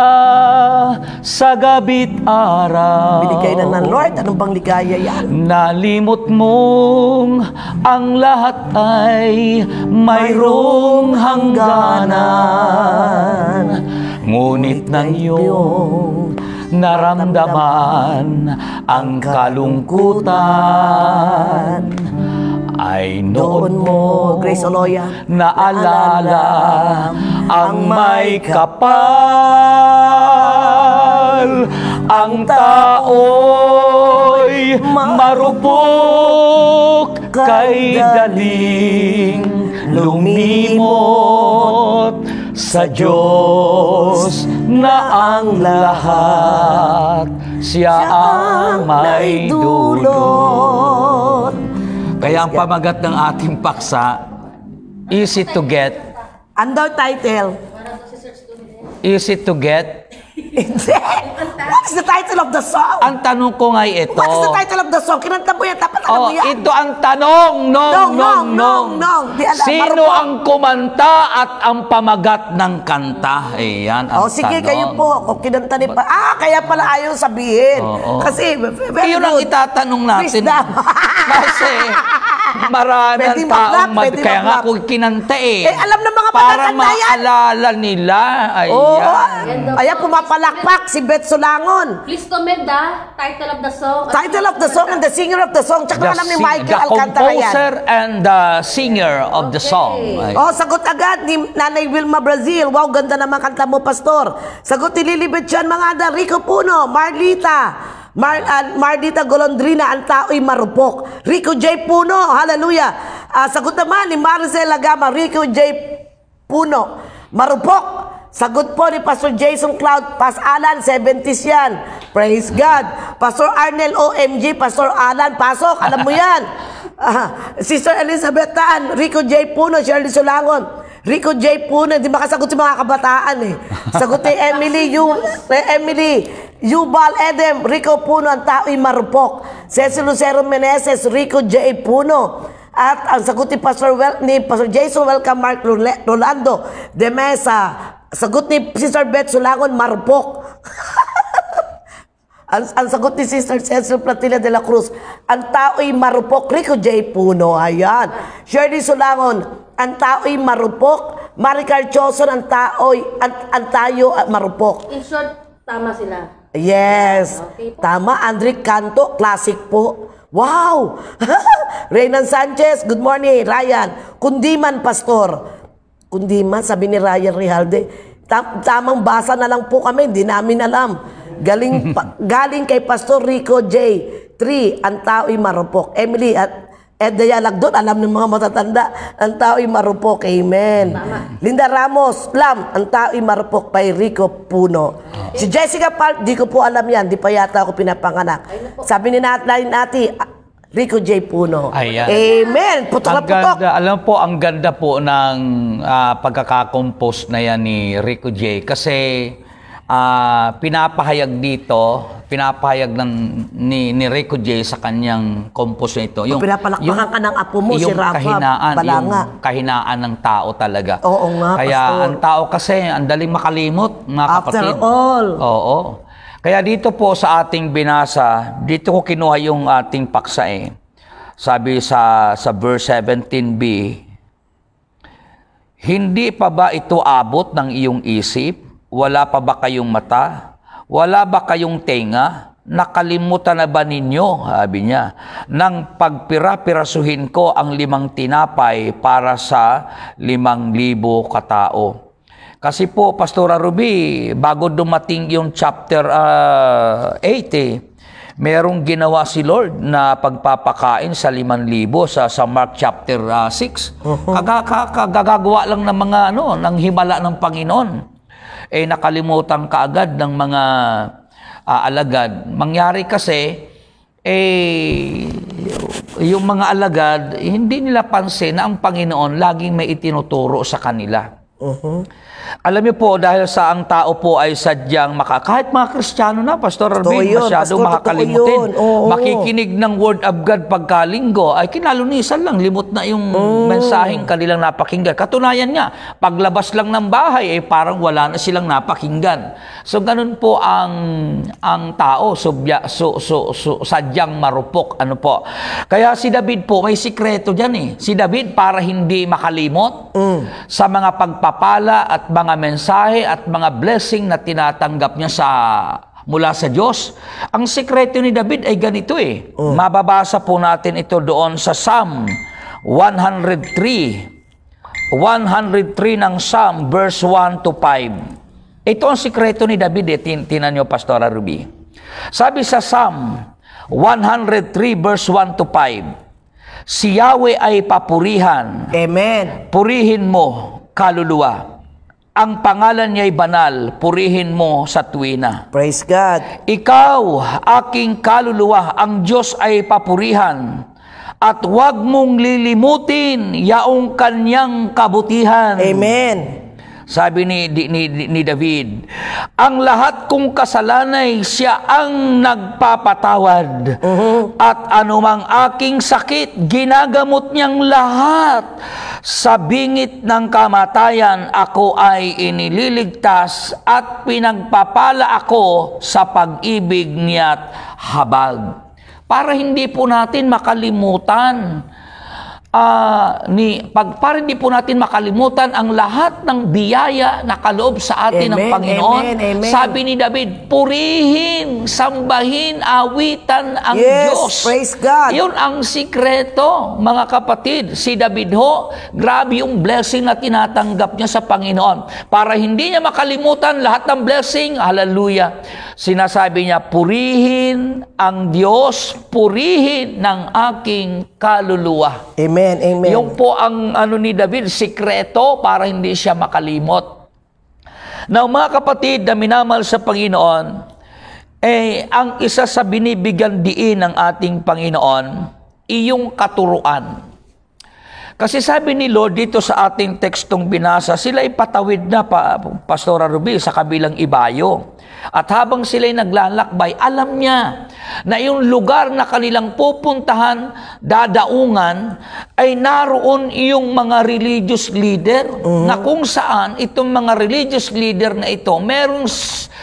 B: sa gabit araw. Binigay na ng Lord. Anong bang ligaya yan? Nalimot mong ang lahat ay mayroong hangganan. Ngunit ng iyong naramdaman ang kalungkutan. Ay noon mo, Grace Oloya, naalala ang may kapal, ang tao'y marupok kay daling lumimot sa Diyos na ang lahat siya ang may dulot. Kaya ang pamagat ng ating paksa, easy to get.
A: Under title.
B: Easy to get, What's the title of the song? Ang tanong ko nga ito. What's the title of the song? Kinanta mo yan, dapat alam oh, mo yan. Ito ang tanong, nong, nong, nong, nong. nong. nong. Sino Marupon? ang kumanta at ang pamagat ng kanta? Ayan, ang oh, sige, tanong. kayo po. O kinanta ni pa. Ah, kaya pala ayaw sabihin. Oh, oh. Kasi, very Kayo lang itatanong natin. Kasi, Marami ng taong maglap, mad... Kaya nga ako kinanta eh. Eh, alam ng mga Para matatanda yan. maalala nila. Ayan. Oo. Ayan,
A: pumapalakpak si Beth Sulangon. Please comment ah,
B: title of the song.
A: Title of the song and the singer of the song. Tsaka alam ni sing- Michael the Alcantara yan. composer
B: and the singer of the song. Ayan. Oh,
A: sagot agad ni Nanay Wilma Brazil. Wow, ganda naman kanta mo, Pastor. Sagot ni Lilibet John Mangada, Rico Puno, Marlita, Mar, uh, Mardita Golondrina, ang tao'y marupok. Rico J. Puno, hallelujah. Uh, sagot naman ni Maricel Lagama, Rico J. Puno, marupok. Sagot po ni Pastor Jason Cloud, Pas Alan, 70s yan. Praise God. Pastor Arnel, OMG, Pastor Alan, pasok, alam mo yan. Uh, Sister Elizabeth Taan, Rico J. Puno, Shirley Sulangon. Rico J. Puno, di ba kasagot mga kabataan eh. Sagot ni Emily, you, eh, Emily, Yubal Edem, Rico Puno, ang tao'y marupok. Cecil Lucero Meneses, Rico J. Puno. At ang sagot ni Pastor, Wel, ni Pastor Jason, welcome Mark Rolando de Mesa. Sagot ni Sister Beth Sulangon, marupok. Ang, ang sagot ni Sister Cecil Platilla de la Cruz, ang tao'y marupok. Rico J. Puno, ayan. Shirley Sulangon, ang tao'y marupok. Maricar Choson, ang tao'y, ang, ang tayo marupok. In short, tama sila. Yes. Okay. Tama, Andre Canto, classic po. Wow! Reynan Sanchez, good morning. Ryan, kundiman, pastor. Kundiman, sabi ni Ryan Rihalde. tamang basa na lang po kami, hindi namin alam. Galing, pa, galing kay Pastor Rico J. 3. Ang tao'y marupok. Emily, at Ed Edayalag doon, alam ng mga matatanda, ang tao'y marupok. Amen. Mama. Linda Ramos, Lam, ang tao'y marupok by Rico Puno. Oh. Si Jessica Park, di ko po alam yan, di pa yata ako pinapanganak. Sabi ni Natline Ati, Rico J. Puno. Ayan. Amen. Putok ang na putok.
B: Ganda, alam po, ang ganda po ng uh, pagkakakompose na yan ni Rico J. Kasi uh, pinapahayag dito, pinapahayag ng, ni, ni Rico J sa kanyang kompos na ito. Oh, yung, pinapalakpakan yung, ka ng apo mo, yung si Rafa kahinaan, Balanga. Yung kahinaan ng tao talaga. Oo nga, Kaya pastor. ang tao kasi, ang daling makalimot, mga After kapatid. all. Oo. Kaya dito po sa ating binasa, dito ko kinuha yung ating paksa eh. Sabi sa, sa verse 17b, Hindi pa ba ito abot ng iyong isip? Wala pa ba kayong mata? Wala ba kayong tenga? Nakalimutan na ba ninyo, sabi niya, nang pagpira-pirasuhin ko ang limang tinapay para sa limang libo katao. Kasi po, Pastora Ruby, bago dumating yung chapter uh, ah, 80, eh, merong ginawa si Lord na pagpapakain sa 5,000 sa sa Mark chapter uh, ah, 6. Kagagagawa lang ng mga ano ng himala ng Panginoon eh nakalimutan kaagad ng mga uh, alagad. Mangyari kasi, eh, yung mga alagad, hindi nila pansin na ang Panginoon laging may itinuturo sa kanila. Uh-huh. Alam niyo po, dahil sa ang tao po ay sadyang maka, kahit mga Kristiyano na, Pastor Arvin, yun, masyado makakalimutin. Makikinig ng Word of God pagkalinggo, ay kinalunisan lang, limot na yung mm. mensaheng kanilang napakinggan. Katunayan nga, paglabas lang ng bahay, ay eh, parang wala na silang napakinggan. So, ganun po ang ang tao, subya, so, so, so, sadyang marupok. Ano po? Kaya si David po, may sikreto dyan eh. Si David, para hindi makalimot mm. sa mga pagpapala at mga mensahe at mga blessing na tinatanggap niya sa mula sa Diyos. Ang sikreto ni David ay ganito eh. Oh. Mababasa po natin ito doon sa Psalm 103. 103 ng Psalm verse 1 to 5. Ito ang sikreto ni David eh. Tin tinan niyo, Pastora Ruby. Sabi sa Psalm 103 verse 1 to 5. Si Yahweh ay papurihan. Amen. Purihin mo, kaluluwa ang pangalan niya'y banal, purihin mo sa tuwina. Praise God. Ikaw, aking kaluluwa, ang Diyos ay papurihan. At huwag mong lilimutin yaong kanyang kabutihan. Amen. Sabi ni, ni, ni David, ang lahat kong kasalanay siya ang nagpapatawad. Uh-huh. At anumang aking sakit, ginagamot niyang lahat. Sa bingit ng kamatayan, ako ay inililigtas at pinagpapala ako sa pag-ibig niya't habag. Para hindi po natin makalimutan uh, ni pag para hindi po natin makalimutan ang lahat ng biyaya na kaloob sa atin amen, ng Panginoon. Amen, amen. Sabi ni David, purihin, sambahin, awitan ang yes, Diyos. Praise God. 'Yun ang sikreto, mga kapatid. Si David ho, grabe yung blessing na tinatanggap niya sa Panginoon. Para hindi niya makalimutan lahat ng blessing, hallelujah. Sinasabi niya, purihin ang Diyos, purihin ng aking kaluluwa. Amen, amen. Yung po ang ano ni David, sikreto para hindi siya makalimot. Now mga kapatid na minamahal sa Panginoon, eh ang isa sa binibigyan diin ng ating Panginoon, iyong katuruan. Kasi sabi ni Lord dito sa ating tekstong binasa, sila ay patawid na pa, Pastora Ruby sa kabilang ibayo. At habang sila'y naglalakbay, alam niya na yung lugar na kanilang pupuntahan, dadaungan, ay naroon yung mga religious leader uh-huh. na kung saan itong mga religious leader na ito, merong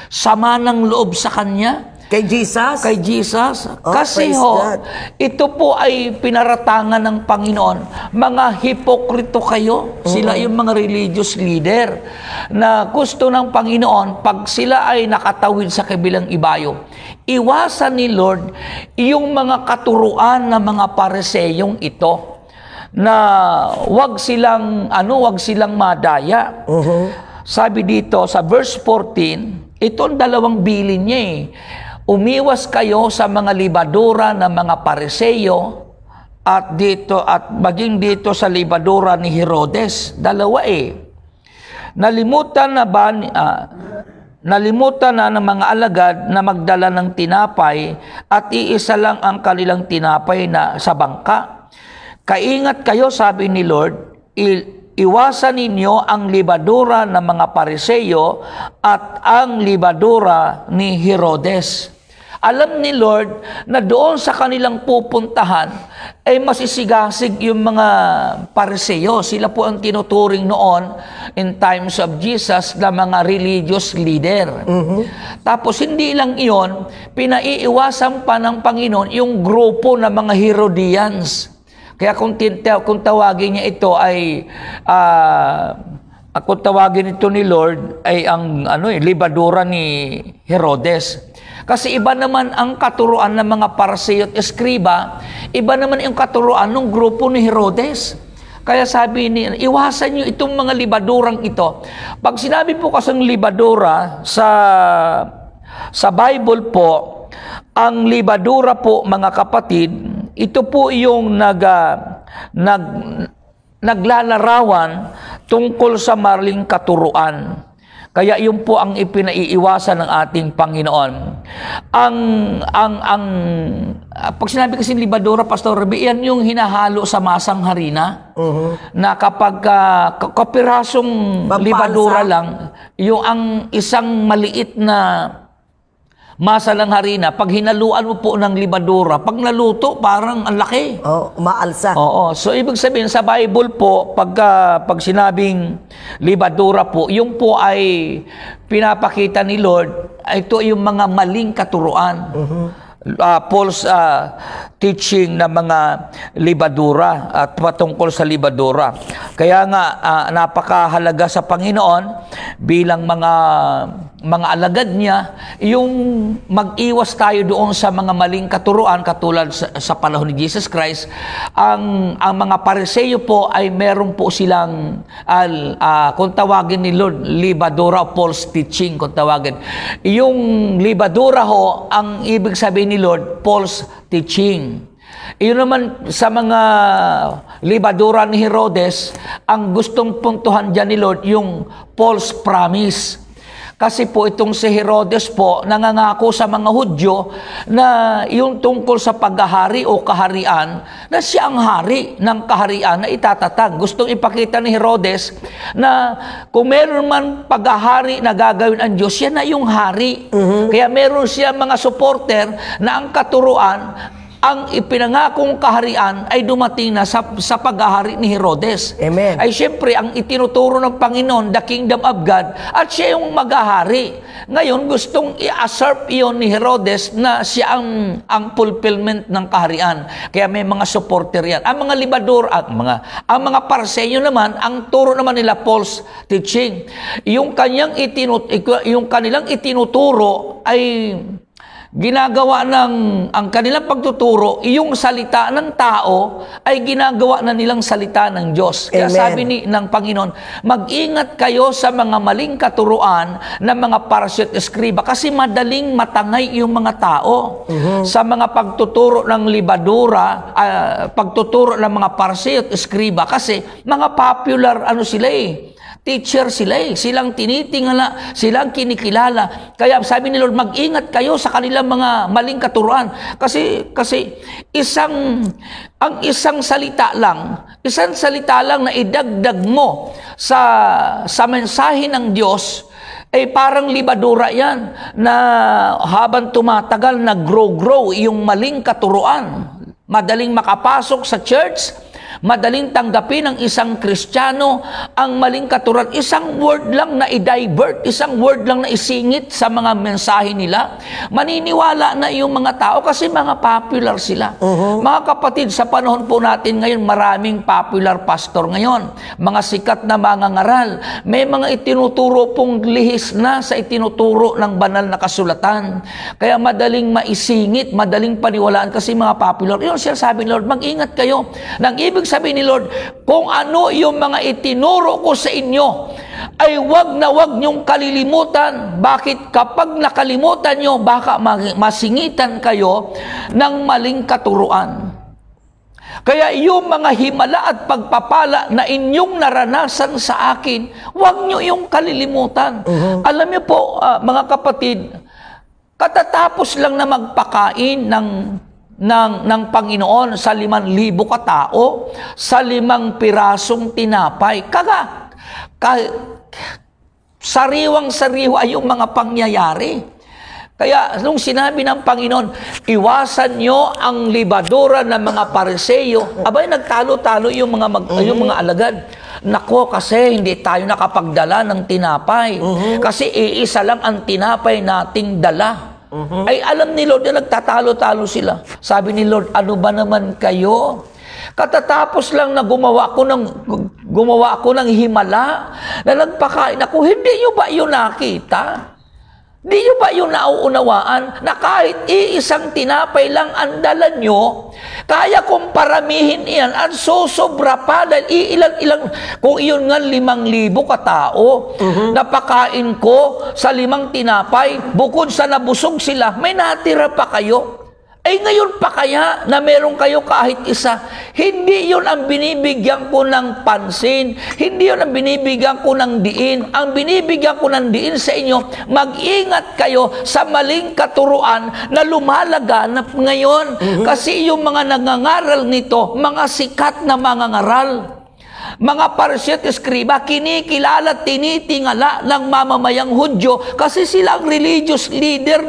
B: sama ng loob sa kanya Kay Jesus? Kay Jesus. Oh, Kasi ho, God. ito po ay pinaratangan ng Panginoon. Mga hipokrito kayo. Sila mm-hmm. yung mga religious leader na gusto ng Panginoon pag sila ay nakatawid sa kabilang ibayo. Iwasan ni Lord yung mga katuruan ng mga pareseyong ito na wag silang ano wag silang madaya. Uh-huh. Sabi dito sa verse 14, itong dalawang bilin niya eh umiwas kayo sa mga libadura ng mga pariseyo at dito at maging dito sa libadura ni Herodes. Dalawa eh. Nalimutan na ba ah, nalimutan na ng mga alagad na magdala ng tinapay at iisa lang ang kanilang tinapay na sa bangka. Kaingat kayo, sabi ni Lord, iwasan ninyo ang libadura ng mga pariseyo at ang libadura ni Herodes alam ni Lord na doon sa kanilang pupuntahan ay eh, masisigasig yung mga pariseyo. Sila po ang tinuturing noon in times of Jesus na mga religious leader. Mm-hmm. Tapos hindi lang iyon, pinaiiwasan pa ng Panginoon yung grupo ng mga Herodians. Kaya kung, tintaw, kung tawagin niya ito ay uh, ah, ako tawagin ito ni Lord ay ang ano eh, libadura ni Herodes. Kasi iba naman ang katuruan ng mga parseo eskriba, iba naman yung katuruan ng grupo ni Herodes. Kaya sabi ni, iwasan niyo itong mga libadurang ito. Pag sinabi po kasi kasing libadura sa sa Bible po, ang libadura po mga kapatid, ito po yung nag, ah, nag naglalarawan tungkol sa marling katuruan. Kaya yun po ang ipinaiiwasan ng ating Panginoon. Ang, ang, ang, pag sinabi kasi libadora, Pastor Ruby, yan yung hinahalo sa masang harina. Uh-huh. Na kapag uh, kapirasong libadora lang, yung ang isang maliit na Masa ng harina, pag hinaluan mo po ng libadura, pag naluto, parang ang laki. Oh, umaalsa. Oo. So, ibig sabihin sa Bible po, pag, uh, pag sinabing libadura po, yung po ay pinapakita ni Lord, ito yung mga maling katuruan. Uh-huh uh, ah, Paul's uh, teaching ng mga libadura at patungkol sa libadura. Kaya nga uh, napakahalaga sa Panginoon bilang mga mga alagad niya yung mag-iwas tayo doon sa mga maling katuruan katulad sa, sa panahon ni Jesus Christ ang ang mga pariseyo po ay meron po silang al uh, kung tawagin ni Lord libadura Paul's teaching kung tawagin yung libadura ho ang ibig sabihin ni ni Lord Paul's teaching. Iyon naman sa mga libadura ni Herodes, ang gustong puntuhan dyan ni Lord, yung Paul's promise. Kasi po itong si Herodes po nangangako sa mga Hudyo na yung tungkol sa paghahari o kaharian na siya ang hari ng kaharian na itatatag. Gustong ipakita ni Herodes na kung meron man paghahari na gagawin ang Diyos, siya na yung hari. Mm-hmm. Kaya meron siya mga supporter na ang katuruan ang ipinangakong kaharian ay dumating na sa, sa paghahari ni Herodes. Amen. Ay siyempre, ang itinuturo ng Panginoon, the kingdom of God, at siya yung maghahari. Ngayon, gustong i-assert iyon ni Herodes na siya ang, ang fulfillment ng kaharian. Kaya may mga supporter yan. Ang mga libador at mga, ang mga parsenyo naman, ang turo naman nila false teaching. Yung, kanyang itinut, yung kanilang itinuturo ay ginagawa ng ang kanilang pagtuturo, yung salita ng tao ay ginagawa na nilang salita ng Diyos. Kaya Amen. sabi ni ng Panginoon, mag-ingat kayo sa mga maling katuruan ng mga parasyut eskriba kasi madaling matangay yung mga tao uh-huh. sa mga pagtuturo ng libadura, uh, pagtuturo ng mga parasyut eskriba kasi mga popular ano sila eh Teacher sila eh. Silang tinitingala, silang kinikilala. Kaya sabi ni Lord, mag-ingat kayo sa kanilang mga maling katuruan. Kasi, kasi isang, ang isang salita lang, isang salita lang na idagdag mo sa, sa mensahe ng Diyos, ay eh, parang libadura yan na habang tumatagal na grow-grow yung maling katuruan. Madaling makapasok sa church, Madaling tanggapin ng isang Kristiyano ang maling katuran. Isang word lang na i-divert, isang word lang na isingit sa mga mensahe nila. Maniniwala na yung mga tao kasi mga popular sila. Uh-huh. Mga kapatid, sa panahon po natin ngayon, maraming popular pastor ngayon. Mga sikat na mga ngaral. May mga itinuturo pong lihis na sa itinuturo ng banal na kasulatan. Kaya madaling maisingit, madaling paniwalaan kasi mga popular. Yun, sir, sabi Lord, mag-ingat kayo. Nang ibig Ibig sabihin ni Lord, kung ano yung mga itinuro ko sa inyo, ay wag na wag niyong kalilimutan. Bakit kapag nakalimutan niyo, baka masingitan kayo ng maling katuruan. Kaya yung mga himala at pagpapala na inyong naranasan sa akin, huwag nyo yung kalilimutan. Uh-huh. Alam niyo po, uh, mga kapatid, katatapos lang na magpakain ng ng, ng Panginoon sa liman libo katao sa limang pirasong tinapay. Kaga, ka, sariwang-sariwa yung mga pangyayari. Kaya nung sinabi ng Panginoon, iwasan nyo ang libadura ng mga pariseyo. Abay, nagtalo-talo yung mga, mag, mm-hmm. yung mga alagad. Nako, kasi hindi tayo nakapagdala ng tinapay. Mm-hmm. Kasi iisa lang ang tinapay nating dala. Uh-huh. Ay alam ni Lord na nagtatalo-talo sila. Sabi ni Lord, ano ba naman kayo? Katatapos lang na gumawa ko ng gumawa ko ng himala na nagpakain ako. Hindi nyo ba 'yun nakita? Di nyo ba yung nauunawaan na kahit iisang tinapay lang ang dala nyo, kaya kong paramihin iyan at sosobra pa dahil iilang-ilang, kung iyon nga limang libo katao, uh-huh. Mhm. napakain ko sa limang tinapay, bukod sa nabusog sila, may natira pa kayo. Eh ngayon pa kaya na meron kayo kahit isa, hindi yon ang binibigyan ko ng pansin, hindi yon ang binibigyan ko ng diin. Ang binibigyan ko ng diin sa inyo, mag-ingat kayo sa maling katuruan na lumalaganap ngayon. Mm-hmm. Kasi yung mga nangangaral nito, mga sikat na mga ngaral. Mga parisiyot eskriba, kinikilala, tinitingala ng mamamayang Hudyo kasi sila ang religious leader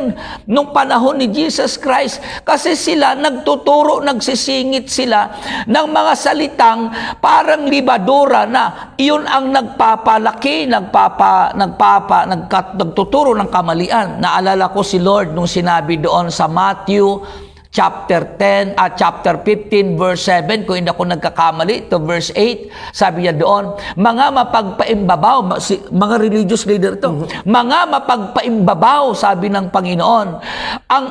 B: nung panahon ni Jesus Christ. Kasi sila nagtuturo, nagsisingit sila ng mga salitang parang libadura na iyon ang nagpapalaki, nagpapa, nagpapa, nagkat, nagtuturo ng kamalian. Naalala ko si Lord nung sinabi doon sa Matthew chapter 10 at uh, chapter 15 verse 7 kung hindi ako nagkakamali to verse 8 sabi niya doon mga mapagpaimbabaw mga religious leader to mm-hmm. mga mapagpaimbabaw sabi ng Panginoon ang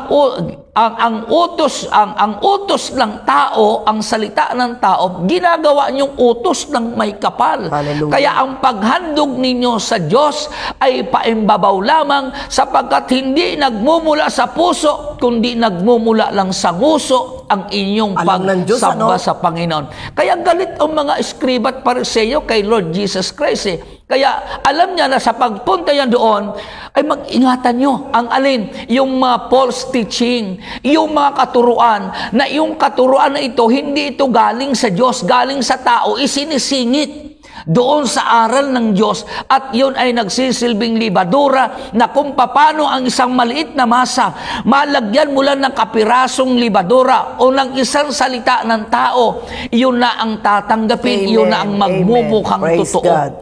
B: ang, ang utos ang ang utos ng tao ang salita ng tao ginagawa niyong utos ng may kapal Hallelujah. kaya ang paghandog ninyo sa Diyos ay paimbabaw lamang sapagkat hindi nagmumula sa puso kundi nagmumula lang sanguso ang inyong pagsamba ano? sa Panginoon. Kaya galit ang mga eskriba at pariseyo kay Lord Jesus Christ. Eh. Kaya alam niya na sa pagpunta yan doon, ay mag-ingatan nyo ang alin, yung mga false teaching, yung mga katuruan, na yung katuruan na ito, hindi ito galing sa Diyos, galing sa tao, isinisingit doon sa aral ng Diyos at yun ay nagsisilbing libadura na kung papano ang isang maliit na masa malagyan mula ng kapirasong libadura o ng isang salita ng tao, iyon na ang tatanggapin, Amen. iyon na ang magmumukhang Praise totoo. God.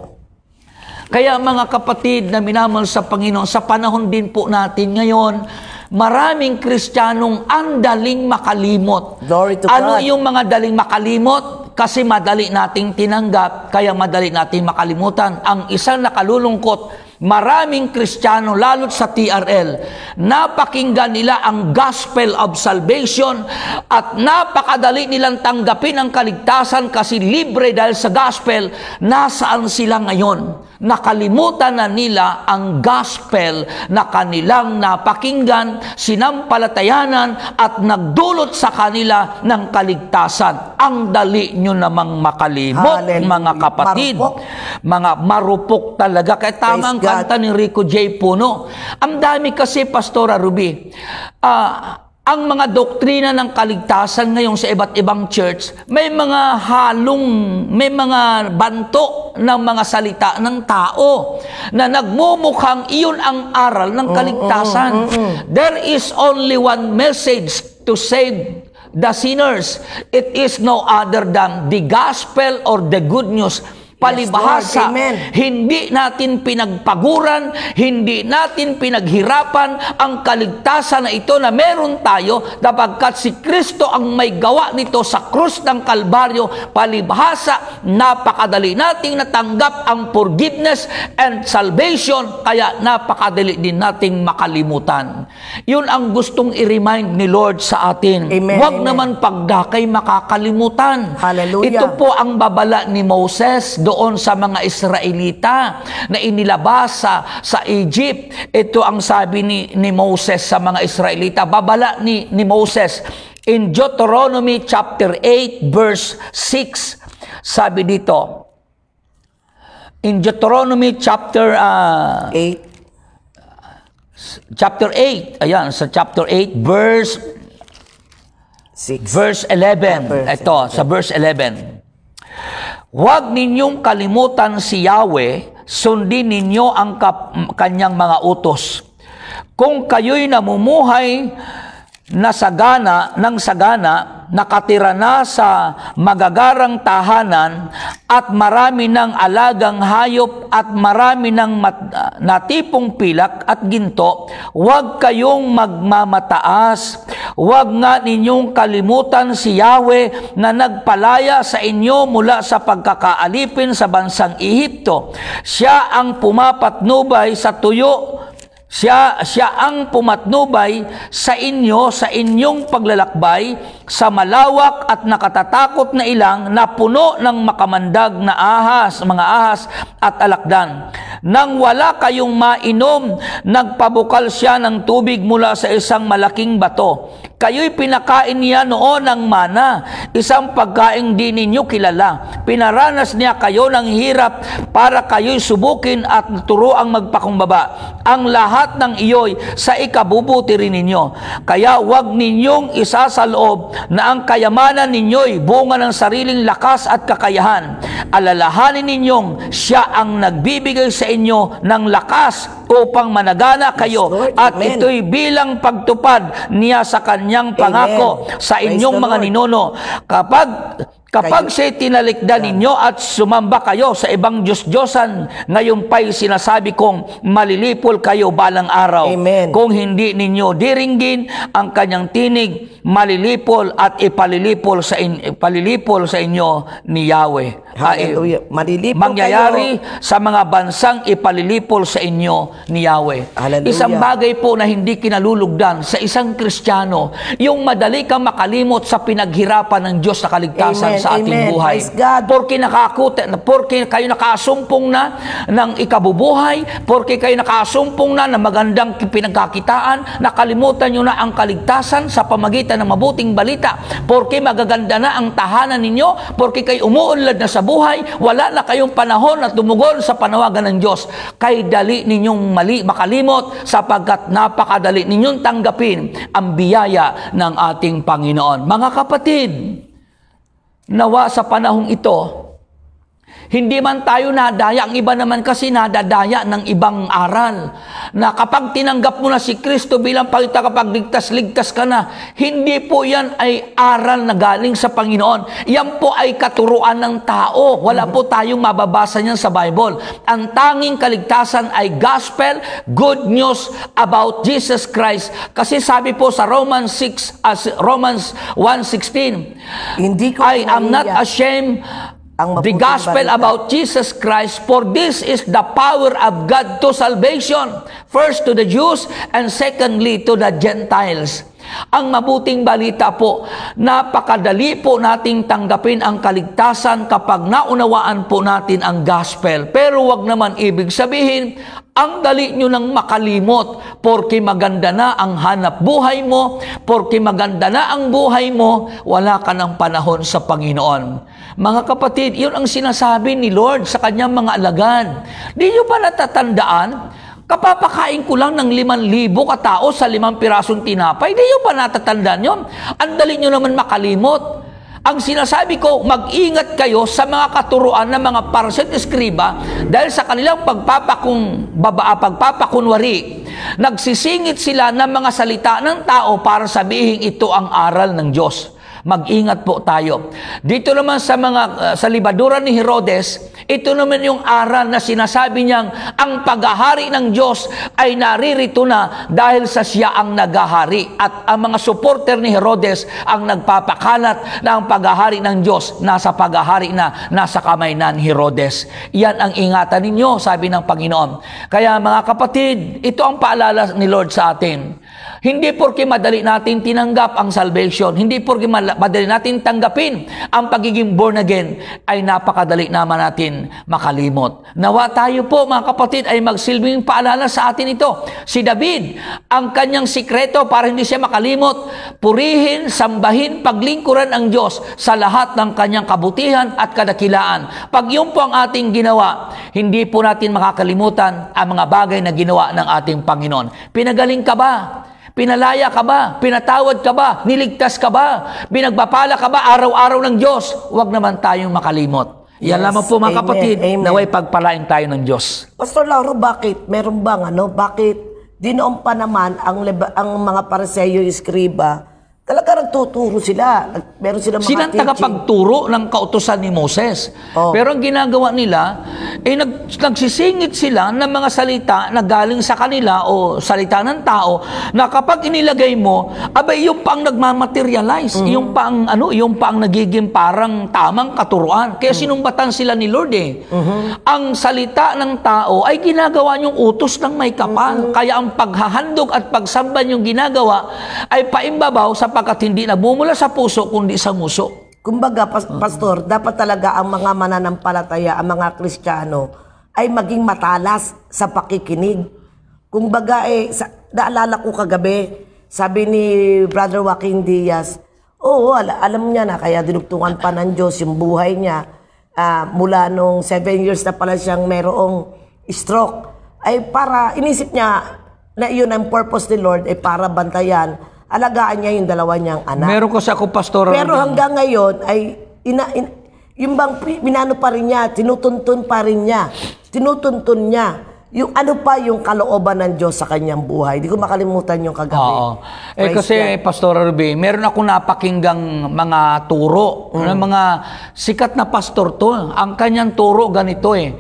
B: Kaya mga kapatid na minamahal sa Panginoon, sa panahon din po natin ngayon, maraming Kristiyanong ang daling makalimot. Glory to ano God. yung mga daling makalimot? Kasi madali nating tinanggap, kaya madali nating makalimutan. Ang isang nakalulungkot, maraming Kristiyano, lalo sa TRL, napakinggan nila ang gospel of salvation at napakadali nilang tanggapin ang kaligtasan kasi libre dahil sa gospel, nasaan sila ngayon? nakalimutan na nila ang gospel na kanilang napakinggan, sinampalatayanan at nagdulot sa kanila ng kaligtasan. Ang dali nyo namang makalimot, Hallelujah. mga kapatid. Marupok. Mga marupok talaga. Kaya tama ang kanta ni Rico J. Puno. Ang dami kasi, Pastora Ruby, uh, ang mga doktrina ng kaligtasan ngayon sa iba't ibang church, may mga halong, may mga banto ng mga salita ng tao na nagmumukhang iyon ang aral ng mm, kaligtasan. Oh, oh, oh, There is only one message to save the sinners. It is no other than the gospel or the good news palibhasa. Yes, hindi natin pinagpaguran, hindi natin pinaghirapan ang kaligtasan na ito na meron tayo dapagkat si Kristo ang may gawa nito sa krus ng Kalbaryo. Palibhasa, napakadali nating natanggap ang forgiveness and salvation, kaya napakadali din nating makalimutan. Yun ang gustong i-remind ni Lord sa atin. Amen, Huwag amen. naman pagdakay makakalimutan. Hallelujah. Ito po ang babala ni Moses doon doon sa mga Israelita na inilabas sa, sa Egypt. Ito ang sabi ni, ni Moses sa mga Israelita. Babala ni, ni Moses in Deuteronomy chapter 8 verse 6. Sabi dito, in Deuteronomy chapter uh, ah, 8 chapter 8 ayan sa chapter 8 verse 6 verse 11 verse ito 11. sa verse 11 Huwag ninyong kalimutan si Yahweh, sundin ninyo ang kanyang mga utos. Kung kayo'y namumuhay na sagana ng sagana nakatira na sa magagarang tahanan at marami ng alagang hayop at marami ng mat- natipong pilak at ginto, huwag kayong magmamataas. Huwag nga ninyong kalimutan si Yahweh na nagpalaya sa inyo mula sa pagkakaalipin sa bansang Ehipto. Siya ang pumapatnubay sa tuyo siya, siya ang pumatnubay sa inyo, sa inyong paglalakbay, sa malawak at nakatatakot na ilang na puno ng makamandag na ahas, mga ahas at alakdan. Nang wala kayong mainom, nagpabukal siya ng tubig mula sa isang malaking bato. Kayo'y pinakain niya noon ng mana, isang pagkain di ninyo kilala. Pinaranas niya kayo ng hirap para kayo'y subukin at turuang magpakumbaba. Ang lahat ng iyo'y sa ikabubuti rin ninyo. Kaya huwag ninyong isa sa loob na ang kayamanan ninyo'y bunga ng sariling lakas at kakayahan. Alalahanin ninyong siya ang nagbibigay sa inyo ng lakas upang managana kayo at ito'y bilang pagtupad niya sa kanya kanyang pangako Amen. sa inyong mga ninuno. Kapag Kapag siya'y tinalikdan ninyo at sumamba kayo sa ibang Diyos-Diyosan, ngayon pa'y sinasabi kong malilipol kayo balang araw. Amen. Kung hindi ninyo diringgin ang kanyang tinig malilipol at ipalilipol sa in, palilipol sa inyo ni Yahweh. Eh, Hallelujah. Malilipol mangyayari kayo. sa mga bansang ipalilipol sa inyo ni Yahweh. Hallelujah. Isang bagay po na hindi kinalulugdan sa isang Kristiyano, yung madali kang makalimot sa pinaghirapan ng Diyos sa kaligtasan Amen. sa ating Amen. buhay. Praise God. Porke nakakute, porke kayo nakasumpong na ng ikabubuhay, porke kayo nakasumpong na ng magandang pinagkakitaan, nakalimutan nyo na ang kaligtasan sa pamagitan pamamagitan ng mabuting balita. Porke magaganda na ang tahanan ninyo, porke kay umuunlad na sa buhay, wala na kayong panahon at tumugon sa panawagan ng Diyos. Kay dali ninyong mali makalimot sapagkat napakadali ninyong tanggapin ang biyaya ng ating Panginoon. Mga kapatid, nawa sa panahong ito, hindi man tayo nadaya, ang iba naman kasi nadadaya ng ibang aral. Na kapag tinanggap mo na si Kristo bilang pagita kapag ligtas, ligtas ka na. Hindi po yan ay aral na galing sa Panginoon. Yan po ay katuruan ng tao. Wala po tayong mababasa niyan sa Bible. Ang tanging kaligtasan ay gospel, good news about Jesus Christ. Kasi sabi po sa Romans 6, as ah, Romans 1.16, I am not ashamed ang the gospel balita. about Jesus Christ, for this is the power of God to salvation, first to the Jews, and secondly to the Gentiles. Ang mabuting balita po, napakadali po nating tanggapin ang kaligtasan kapag naunawaan po natin ang gospel. Pero wag naman ibig sabihin, ang dali nyo nang makalimot porke maganda na ang hanap buhay mo, porke maganda na ang buhay mo, wala ka ng panahon sa Panginoon. Mga kapatid, yun ang sinasabi ni Lord sa kanyang mga alagan. Di nyo ba natatandaan Kapapakain ko lang ng liman libo katao sa limang pirasong tinapay. Hindi yung ba natatandaan yun? Ang dali nyo naman makalimot. Ang sinasabi ko, mag-ingat kayo sa mga katuruan ng mga parset eskriba dahil sa kanilang pagpapakung, baba, ah, pagpapakunwari. Nagsisingit sila ng mga salita ng tao para sabihin ito ang aral ng Diyos. Mag-ingat po tayo. Dito naman sa mga uh, sa libadura ni Herodes, ito naman yung aral na sinasabi niyang ang paghahari ng Diyos ay naririto na dahil sa siya ang naghahari at ang mga supporter ni Herodes ang nagpapakalat na ang paghahari ng Diyos nasa paghahari na nasa kamay na Herodes. Yan ang ingatan ninyo, sabi ng Panginoon. Kaya mga kapatid, ito ang paalala ni Lord sa atin. Hindi porke madali natin tinanggap ang salvation, hindi porke madali natin tanggapin ang pagiging born again, ay napakadali naman natin makalimot. Nawa tayo po mga kapatid ay magsilbing paalala sa atin ito. Si David, ang kanyang sikreto para hindi siya makalimot, purihin, sambahin, paglingkuran ang Diyos sa lahat ng kanyang kabutihan at kadakilaan. Pag yun po ang ating ginawa, hindi po natin makakalimutan ang mga bagay na ginawa ng ating Panginoon. Pinagaling ka ba? Pinalaya ka ba? Pinatawad ka ba? Niligtas ka ba? Binagpapala ka ba araw-araw ng Diyos? Huwag naman tayong makalimot. Yan yes, lamang po mga amen, kapatid, amen. naway pagpalain tayo ng Diyos.
A: Pastor Lauro, bakit? Meron bang ano? Bakit dinoon pa naman ang, ang mga pareseyo iskriba Talaga nagtuturo sila.
B: Meron silang mga Silang teaching. tagapagturo ng kautosan ni Moses. Oh. Pero ang ginagawa nila, eh, nag, nagsisingit sila ng mga salita na galing sa kanila o salita ng tao na kapag inilagay mo, abay, yung pang nagmamaterialize. Mm-hmm. Yung pa ang, ano, yung pa ang nagiging parang tamang katuruan. Kaya mm-hmm. sinumbatan sila ni Lord eh. Mm-hmm. Ang salita ng tao ay ginagawa niyong utos ng may kapal. Mm-hmm. Kaya ang paghahandog at pagsamba niyong ginagawa ay paimbabaw sa sapagkat hindi nagmumula sa puso kundi sa muso. Kumbaga, pas- pastor, dapat talaga ang mga mananampalataya, ang mga
A: Kristiyano, ay maging matalas sa pakikinig. Kumbaga, eh, sa, naalala ko kagabi, sabi ni Brother Joaquin Diaz, oo, al- alam niya na, kaya dinugtungan pa ng Diyos yung buhay niya. Uh, mula nung seven years na pala siyang merong stroke, ay para, inisip niya na yun ang purpose ni Lord, ay para bantayan alagaan niya yung dalawa niyang anak.
B: Meron ko sa ako pastoral. Pero hanggang
A: ngayon ay ina, ina yung bang minano pa rin niya, tinutuntun pa rin niya. Tinutuntun niya yung ano pa yung kalooban ng Diyos sa kanyang
B: buhay. Hindi ko makalimutan yung kagabi. Oo. Eh kasi God. Pastor Ruby, meron ako napakinggang mga turo ano, mm. ng mga sikat na pastor to. Ang kanyang turo ganito eh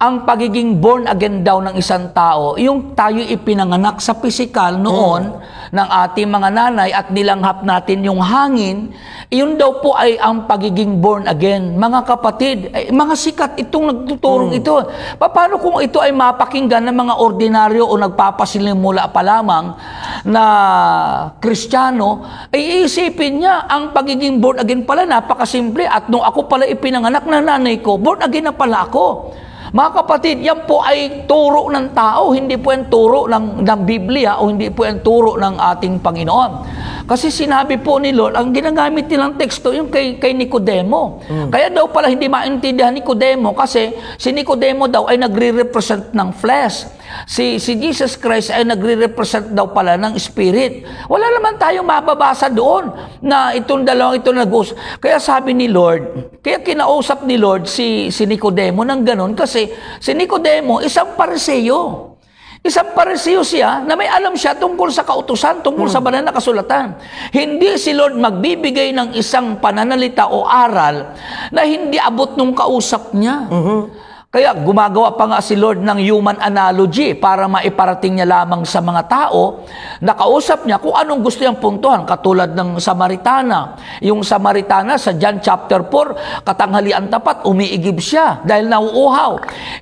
B: ang pagiging born again daw ng isang tao, yung tayo ipinanganak sa pisikal noon mm. ng ating mga nanay at nilanghap natin yung hangin, yun daw po ay ang pagiging born again. Mga kapatid, ay, eh, mga sikat itong nagtuturong mm. ito. Paano kung ito ay mapakinggan ng mga ordinaryo o nagpapasilimula pa lamang na kristyano, ay eh, iisipin niya ang pagiging born again pala napakasimple at nung ako pala ipinanganak ng nanay ko, born again na pala ako. Mga kapatid, yan po ay turo ng tao, hindi po yan turo ng, ng Biblia o hindi po yan turo ng ating Panginoon. Kasi sinabi po ni Lord, ang ginagamit nilang teksto yung kay, kay Nicodemo. Mm. Kaya daw pala hindi maintindihan ni Nicodemo kasi si Nicodemo daw ay nagre-represent ng flesh. Si, si Jesus Christ ay nagre-represent daw pala ng spirit. Wala naman tayong mababasa doon na itong dalawang ito nag -us. Kaya sabi ni Lord, kaya kinausap ni Lord si, si Nicodemo ng ganun kasi si Nicodemo isang pareseyo. Isang parisiyo siya na may alam siya tungkol sa kautusan, tungkol hmm. sa banal na kasulatan. Hindi si Lord magbibigay ng isang pananalita o aral na hindi abot nung kausap niya. Uh-huh. Kaya gumagawa pa nga si Lord ng human analogy para maiparating niya lamang sa mga tao nakausap niya kung anong gusto niyang puntuhan. Katulad ng Samaritana. Yung Samaritana sa John chapter 4, katanghalian tapat, umiigib siya dahil nauuhaw.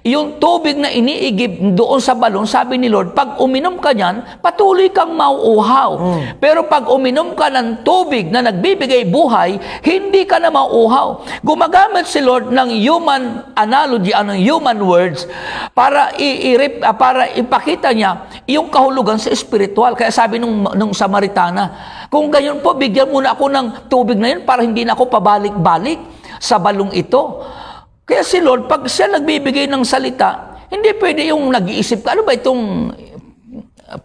B: Yung tubig na iniigib doon sa balon, sabi ni Lord, pag uminom ka niyan, patuloy kang mauuhaw. Mm. Pero pag uminom ka ng tubig na nagbibigay buhay, hindi ka na mauuhaw. Gumagamit si Lord ng human analogy, ano ng human words para i- ah, para ipakita niya yung kahulugan sa spiritual. Kaya sabi nung, nung Samaritana, kung ganyan po, bigyan muna ako ng tubig na yun para hindi na ako pabalik-balik sa balong ito. Kaya si Lord, pag siya nagbibigay ng salita, hindi pwede yung nag-iisip ka, ano ba itong eh,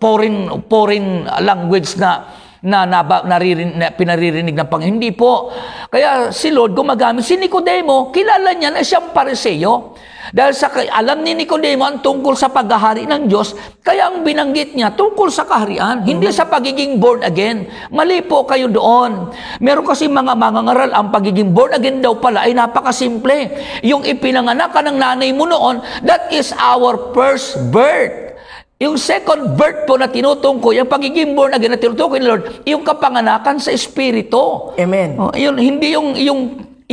B: foreign, foreign language na na, na, naririn, na pinaririnig ng Panginoon. Hindi po. Kaya si Lord gumagamit. Si Nicodemo, kilala niya na siyang pareseyo. Dahil sa, alam ni Nicodemo ang tungkol sa paghahari ng Diyos, kaya ang binanggit niya tungkol sa kaharian, hindi mm-hmm. sa pagiging born again. Mali po kayo doon. Meron kasi mga mangangaral, ang pagiging born again daw pala ay napakasimple. Yung ipinanganak ka ng nanay mo noon, that is our first birth. Yung second birth po na tinutungkoy, yung pagiging born again na tinutungkoy ni Lord, yung kapanganakan sa Espiritu. Amen. Oh, yun, hindi yung, yung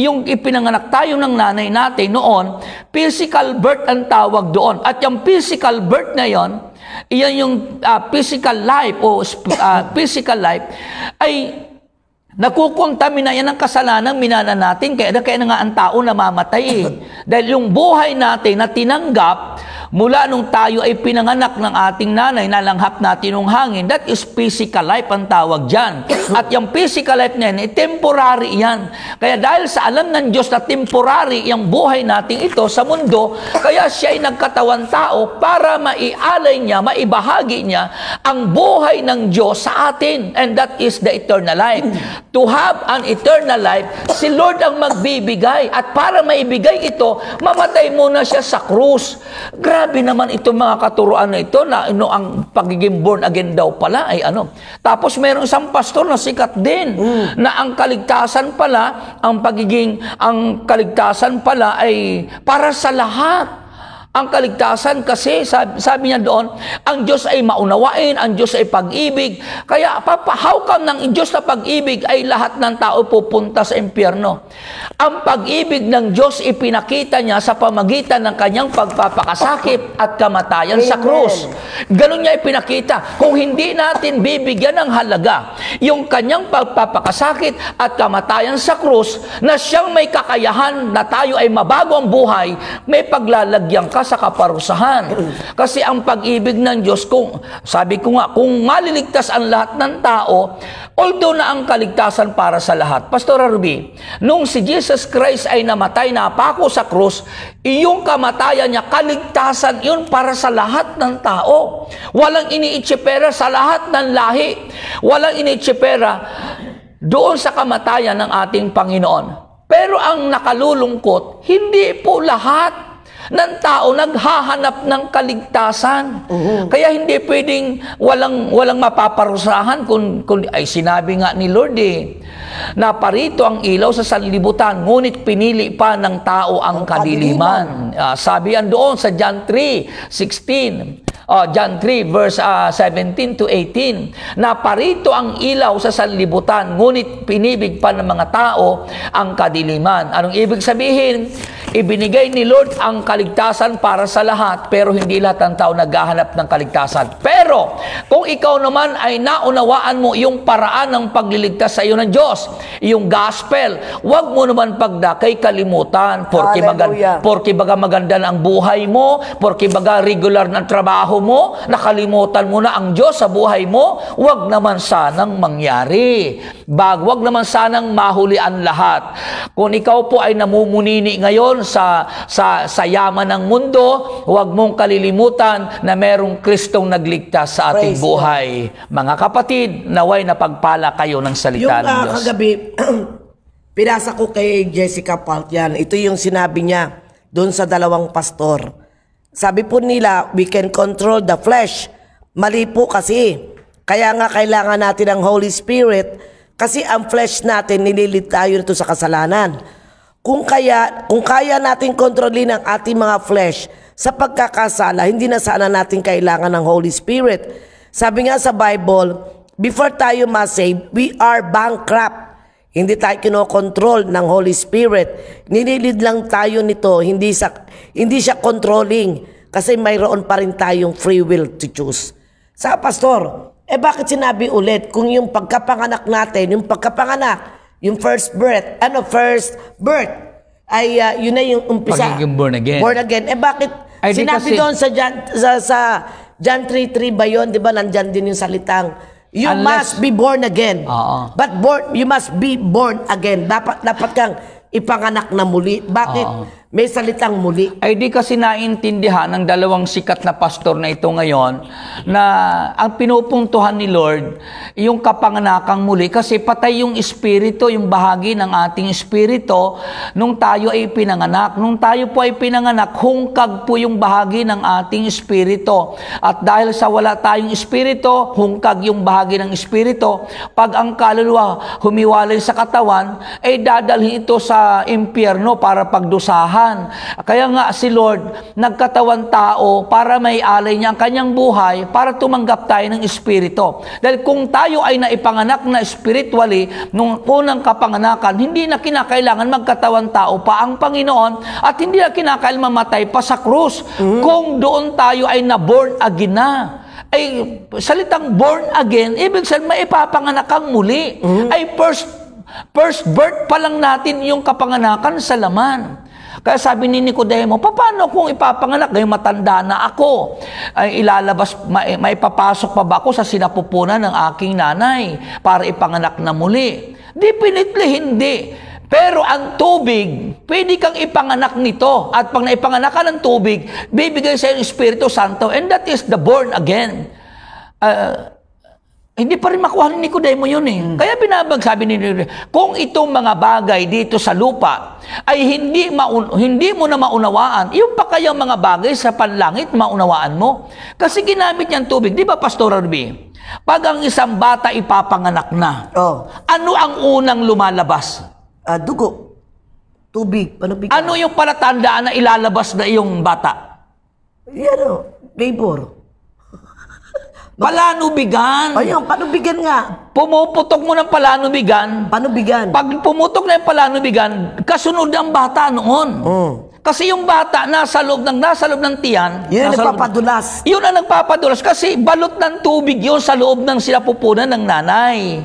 B: yung ipinanganak tayo ng nanay natin noon, physical birth ang tawag doon. At yung physical birth na yon, iyan yung uh, physical life o uh, physical life, ay Nakukontamina yan ang kasalanang minana natin. Kaya, kaya na nga ang tao namamatay eh. Dahil yung buhay natin na tinanggap Mula nung tayo ay pinanganak ng ating nanay, nalanghap natin ng hangin. That is physical life ang tawag dyan. At yung physical life na yan, eh, temporary yan. Kaya dahil sa alam ng Diyos na temporary yung buhay natin ito sa mundo, kaya siya ay nagkatawan tao para maialay niya, maibahagi niya ang buhay ng Diyos sa atin. And that is the eternal life. To have an eternal life, si Lord ang magbibigay. At para maibigay ito, mamatay muna siya sa krus. Grabe Grabe naman itong mga katuruan na ito na ano, ang pagiging born again daw pala ay ano. Tapos mayroong isang pastor na sikat din mm. na ang kaligtasan pala, ang pagiging, ang kaligtasan pala ay para sa lahat. Ang kaligtasan kasi, sabi, sabi niya doon, ang Diyos ay maunawain, ang Diyos ay pag-ibig. Kaya how papahawkan ng Diyos na pag-ibig ay lahat ng tao pupunta sa impyerno. Ang pag-ibig ng Diyos ipinakita niya sa pamagitan ng kanyang pagpapakasakit at kamatayan Amen. sa krus. Ganun niya ipinakita. Kung hindi natin bibigyan ng halaga yung kanyang pagpapakasakit at kamatayan sa krus, na siyang may kakayahan na tayo ay mabago ang buhay, may paglalagyan ka ka sa kaparusahan. Kasi ang pag-ibig ng Diyos, kung, sabi ko nga, kung maliligtas ang lahat ng tao, although na ang kaligtasan para sa lahat. Pastor Ruby, nung si Jesus Christ ay namatay na pako sa krus, iyong kamatayan niya, kaligtasan yun para sa lahat ng tao. Walang iniitsipera sa lahat ng lahi. Walang iniitsipera doon sa kamatayan ng ating Panginoon. Pero ang nakalulungkot, hindi po lahat ng tao naghahanap ng kaligtasan. Uh-huh. Kaya hindi pwedeng walang walang mapaparusahan kung, kung ay sinabi nga ni Lord eh, parito ang ilaw sa sanlibutan ngunit pinili pa ng tao ang kadiliman. Uh, sabi yan doon sa John 3:16 uh, John 3 verse uh, ah, 17 to 18 na parito ang ilaw sa sanlibutan ngunit pinibig pa ng mga tao ang kadiliman. Anong ibig sabihin? Ibinigay ni Lord ang kaligtasan para sa lahat pero hindi lahat ng tao naghahanap ng kaligtasan. Pero kung ikaw naman ay naunawaan mo yung paraan ng pagliligtas sa iyo ng Diyos, yung gospel, wag mo naman pagdakay kalimutan porki Hallelujah. baga, porki baga maganda na ang buhay mo, porki baga regular ng trabaho mo, nakalimutan mo na ang Diyos sa buhay mo, wag naman sanang mangyari. Bag, wag naman sanang mahuli ang lahat. Kung ikaw po ay namumunini ngayon sa, sa, sa yaman ng mundo, wag mong kalilimutan na merong Kristong nagligtas sa ating Praise buhay. God. Mga kapatid, naway na pagpala kayo ng salita yung, ng ah, Diyos. Yung uh, kagabi,
A: pinasa ko kay Jessica Paltian, Ito yung sinabi niya doon sa dalawang pastor sabi po nila, we can control the flesh. Mali po kasi. Kaya nga kailangan natin ang Holy Spirit kasi ang flesh natin nililit tayo nito sa kasalanan. Kung kaya, kung kaya natin kontrolin ang ating mga flesh sa pagkakasala, hindi na sana natin kailangan ng Holy Spirit. Sabi nga sa Bible, before tayo ma-save, we are bankrupt. Hindi tayo kinokontrol ng Holy Spirit. Ninilid lang tayo nito. Hindi, sa, hindi siya controlling. Kasi mayroon pa rin tayong free will to choose. Sa pastor, eh bakit sinabi ulit kung yung pagkapanganak natin, yung pagkapanganak, yung first birth, ano, first birth, ay uh, yun na yung umpisa. Pagiging born again. Born again. Eh bakit ay, sinabi doon sa John, sa, sa John 3.3 ba yun? Di ba nandyan din yung salitang You Unless, must be born again. Oo. But born, you must be born
B: again. Dapat dapat kang ipanganak na muli. Bakit? Oo. May salitang muli. Ay di kasi naintindihan ng dalawang sikat na pastor na ito ngayon na ang pinupuntuhan ni Lord yung kapanganakang muli kasi patay yung espiritu, yung bahagi ng ating espiritu nung tayo ay pinanganak. Nung tayo po ay pinanganak, hungkag po yung bahagi ng ating espiritu. At dahil sa wala tayong espiritu, hungkag yung bahagi ng espiritu. Pag ang kaluluwa humiwalay sa katawan, ay dadalhin ito sa impyerno para pagdusahan kagandahan. Kaya nga si Lord nagkatawan tao para may alay niya ang kanyang buhay para tumanggap tayo ng Espiritu. Dahil kung tayo ay naipanganak na spiritually nung unang kapanganakan, hindi na kinakailangan magkatawan tao pa ang Panginoon at hindi na kinakailangan mamatay pa sa krus. Mm-hmm. Kung doon tayo ay na-born again na ay salitang born again, ibig sabihin maipapanganak kang muli. Mm-hmm. Ay first First birth pa lang natin yung kapanganakan sa laman. Kaya sabi ni Nicodemo, paano kung ipapanganak ngayon matanda na ako? Ay ilalabas, may, may papasok pa ba ako sa sinapupunan ng aking nanay para ipanganak na muli? Definitely hindi. Pero ang tubig, pwede kang ipanganak nito. At pag naipanganak ka ng tubig, bibigay sa iyo ng Espiritu Santo. And that is the born again. Uh, hindi pa rin makuha ni Nicodemo yun eh. Mm. Kaya binabag sabi ni kung itong mga bagay dito sa lupa ay hindi maun- hindi mo na maunawaan, yung pa kayang mga bagay sa panlangit maunawaan mo. Kasi ginamit niyang tubig, di ba Pastor Arby? Pag ang isang bata ipapanganak na, oh. ano ang unang lumalabas? Uh, dugo. Tubig. Ano, ano yung palatandaan na ilalabas na iyong bata? Yan yeah, oh, o, labor. Palanubigan. Ayun, panubigan nga. Pumuputok mo ng palanubigan. Panubigan. Pag pumutok na yung palanubigan, kasunod ang bata noon. Mm. Kasi yung bata nasa loob ng nasa loob ng tiyan, yun ang nagpapadulas. Ng, yun ang nagpapadulas kasi balot ng tubig yun sa loob ng sinapupunan ng nanay.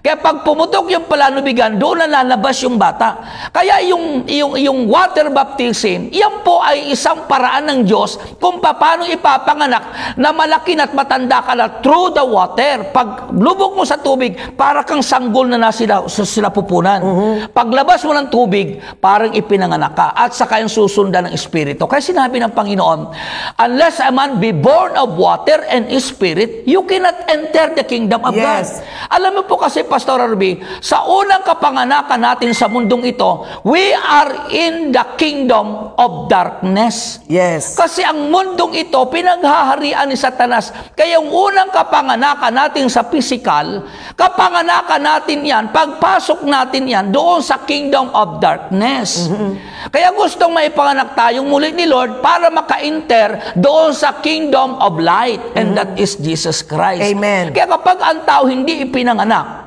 B: Kaya pag pumutok yung palanubigan, doon na lalabas yung bata. Kaya yung, yung, yung water baptism, yan po ay isang paraan ng Diyos kung paano ipapanganak na malaki at matanda ka na through the water. Pag lubog mo sa tubig, para kang sanggol na nasa sila, sila pupunan. Uh-huh. Paglabas mo ng tubig, parang ipinanganak ka at saka yung susundan ng Espiritu. Kaya sinabi ng Panginoon, unless a man be born of water and Spirit, you cannot enter the kingdom of yes. God. Alam mo po kasi Pastor Arby, sa unang kapanganakan natin sa mundong ito, we are in the kingdom of darkness. Yes. Kasi ang mundong ito, pinaghaharian ni Satanas. Kaya yung unang kapanganakan natin sa physical, kapanganakan natin yan, pagpasok natin yan, doon sa kingdom of darkness. Mm-hmm. Kaya gustong maipanganak tayong muli ni Lord para maka-enter doon sa kingdom of light. And mm-hmm. that is Jesus Christ. Amen. Kaya kapag ang tao hindi ipinanganak,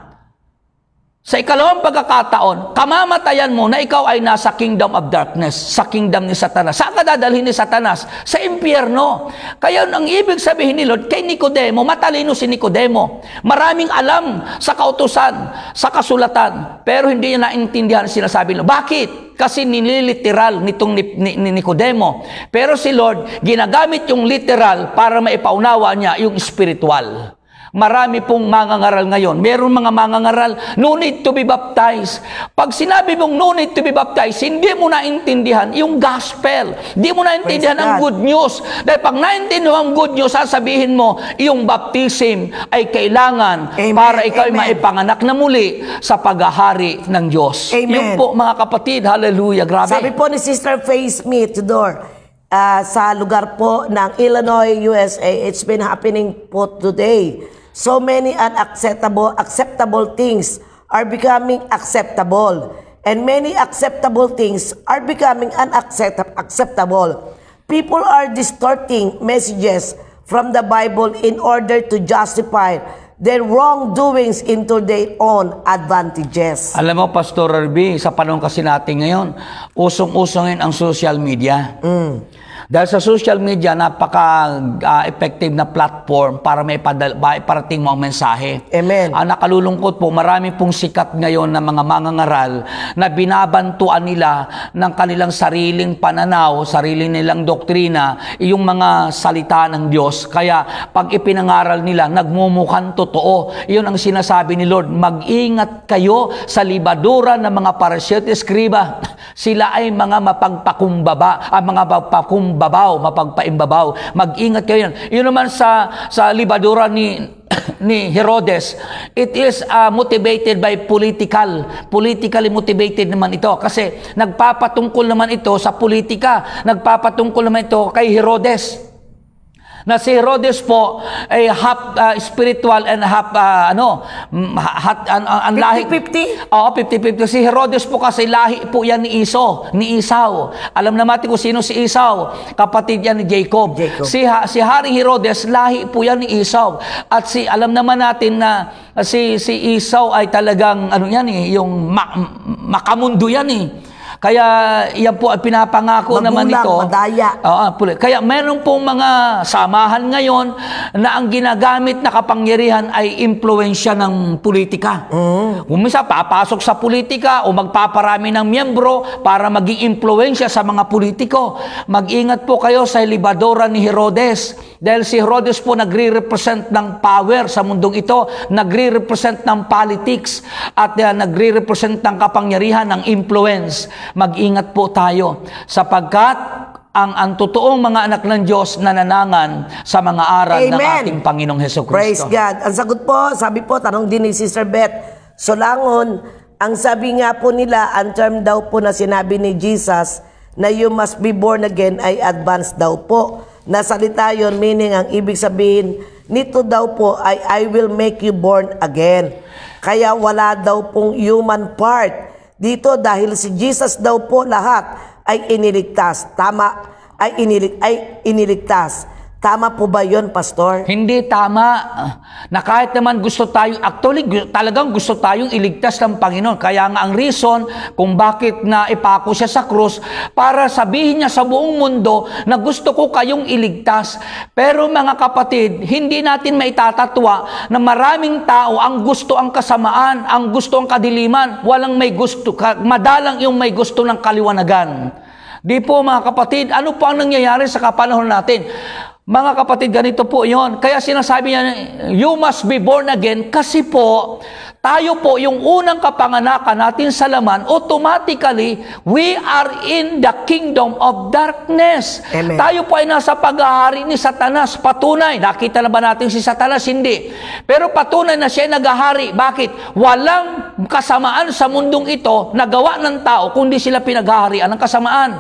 B: sa ikalawang pagkakataon, kamamatayan mo na ikaw ay nasa kingdom of darkness, sa kingdom ni Satanas. Saan ka dadalhin ni Satanas? Sa impyerno. Kaya ang ibig sabihin ni Lord, kay Nicodemo, matalino si Nicodemo. Maraming alam sa kautusan, sa kasulatan, pero hindi niya naintindihan sinasabi nila. Bakit? Kasi nililiteral nitong ni, ni, ni Nicodemo. Pero si Lord, ginagamit yung literal para maipaunawa niya yung spiritual. Marami pong mangangaral ngayon. Meron mga mangangaral, no need to be baptized. Pag sinabi mong no need to be baptized, hindi mo naintindihan yung gospel. Hindi mo naintindihan ang good news. Dahil pag naintindihan ang good news, sasabihin mo, yung baptism ay kailangan Amen. para ikaw ay maipanganak na muli sa paghahari ng Diyos. Amen. Yun po mga kapatid, hallelujah, grabe. Sabi po ni Sister Faye Smith, door.
A: uh, ah, sa lugar po ng Illinois, USA. It's been happening po today. So many unacceptable acceptable things are becoming acceptable and many acceptable things are becoming unacceptable. People are distorting messages from the Bible in order to justify their wrongdoings into their own advantages.
B: Alam mo, Pastor Arby, sa panahon kasi natin ngayon, usong usongin ang social media. Mm. Dahil sa social media, napaka-effective ah, uh, na platform para may padal, parating mo ang mensahe. Amen. Ang uh, nakalulungkot po, marami pong sikat ngayon na mga mangangaral na binabantuan nila ng kanilang sariling pananaw, sariling nilang doktrina, yung mga salita ng Diyos. Kaya pag ipinangaral nila, nagmumukhang totoo. Iyon ang sinasabi ni Lord, mag-ingat kayo sa libadura ng mga parasyot eskriba. Sila ay mga mapagpakumbaba, ang ah, mga mapagpakumbaba babaw, mapagpaimbabaw. Mag-ingat kayo yan. Yun naman sa, sa libadura ni ni Herodes, it is uh, motivated by political. Politically motivated naman ito kasi nagpapatungkol naman ito sa politika. Nagpapatungkol naman ito kay Herodes na si Herodes po ay half uh, spiritual and half uh, ano mm, hat an, an, an lahi 50 Oo, 50-50 si Herodes po kasi lahi po yan ni Iso, ni Isaw. Alam na natin kung sino si Isaw, kapatid yan ni Jacob. Jacob. Si ha, si Hari Herodes lahi po yan ni Isaw. At si alam naman natin na si si Isaw ay talagang ano yan eh, yung mak- makamundo yan eh. Kaya iyan po ang pinapangako Magulang, naman ito. Madaya. Uh, kaya meron pong mga samahan ngayon na ang ginagamit na kapangyarihan ay impluensya ng politika. Mm. Umisa, papasok sa politika o magpaparami ng miyembro para maging impluensya sa mga politiko. Mag-ingat po kayo sa libadora ni Herodes. Dahil si Herodes po nagre-represent ng power sa mundong ito, nagre-represent ng politics at uh, nagre-represent ng kapangyarihan, ng influence. Mag-ingat po tayo sapagkat ang ang totoong mga anak ng Diyos nananangan sa mga aral Amen. ng ating Panginoong Heso Kristo. Praise God.
A: Ang sagot po, sabi po, tanong din ni Sister Beth Solangon, ang sabi nga po nila, ang term daw po na sinabi ni Jesus na you must be born again ay advanced daw po. Nasalita yon meaning ang ibig sabihin nito daw po ay I will make you born again. Kaya wala daw pong human part dito dahil si Jesus daw po lahat ay iniligtas. Tama, ay,
B: inilig, ay iniligtas. Tama po ba yon Pastor? Hindi tama. Na kahit naman gusto tayo, actually talagang gusto tayong iligtas ng Panginoon. Kaya nga ang reason kung bakit na ipako siya sa krus, para sabihin niya sa buong mundo na gusto ko kayong iligtas. Pero mga kapatid, hindi natin maitatatwa na maraming tao ang gusto ang kasamaan, ang gusto ang kadiliman, walang may gusto, madalang yung may gusto ng kaliwanagan. Di po mga kapatid, ano po ang nangyayari sa kapanahon natin? Mga kapatid, ganito po yon. Kaya sinasabi niya, you must be born again kasi po tayo po yung unang kapanganakan natin sa laman, automatically, we are in the kingdom of darkness. Amen. Tayo po ay nasa pag-ahari ni Satanas. Patunay, nakita na ba natin si Satanas? Hindi. Pero patunay na siya naghahari. Bakit? Walang kasamaan sa mundong ito na gawa ng tao, kundi sila pinaghaharian ng kasamaan.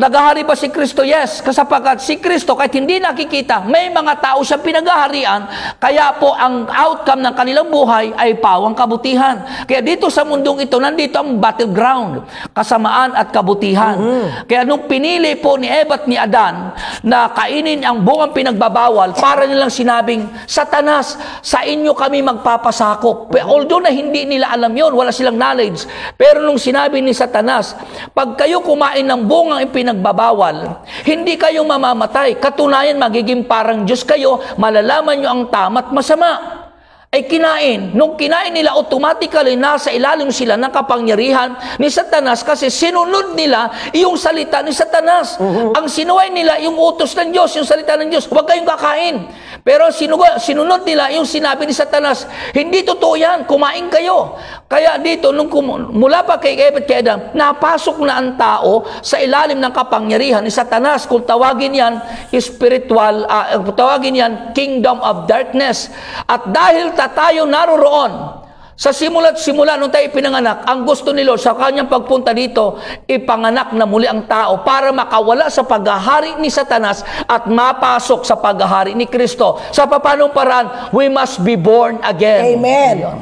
B: Naghahari pa si Kristo? Yes. Kasapagat si Kristo, kahit hindi nakikita, may mga tao siya pinaghaharian, kaya po ang outcome ng kanilang buhay ay pawang ang kabutihan. Kaya dito sa mundong ito, nandito ang battleground, kasamaan at kabutihan. Mm-hmm. Kaya nung pinili po ni Eva at ni Adan na kainin ang buong pinagbabawal, para nilang sinabing, Satanas, sa inyo kami magpapasakop. Although na hindi nila alam yon, wala silang knowledge. Pero nung sinabi ni Satanas, pag kayo kumain ng bunga ang pinagbabawal, hindi kayo mamamatay. Katunayan, magiging parang Diyos kayo, malalaman nyo ang tama at masama ay kinain. Nung kinain nila, automatically nasa ilalim sila ng kapangyarihan ni Satanas kasi sinunod nila yung salita ni Satanas. Uh-huh. Ang sinuway nila, yung utos ng Diyos, yung salita ng Diyos, huwag kayong kakain. Pero sinugo, sinunod nila yung sinabi ni Satanas, hindi totoo yan, kumain kayo. Kaya dito, nung kum- mula pa kay Ebed kay Adam, napasok na ang tao sa ilalim ng kapangyarihan ni Satanas. Kung tawagin yan, spiritual, uh, tawagin yan, kingdom of darkness. At dahil Basta tayo naroroon, sa simula't simula nung tayo pinanganak, ang gusto ni Lord sa kanyang pagpunta dito, ipanganak na muli ang tao para makawala sa paghahari ni Satanas at mapasok sa paghahari ni Kristo. Sa papanong paraan, we must be born again. Amen. Ayan.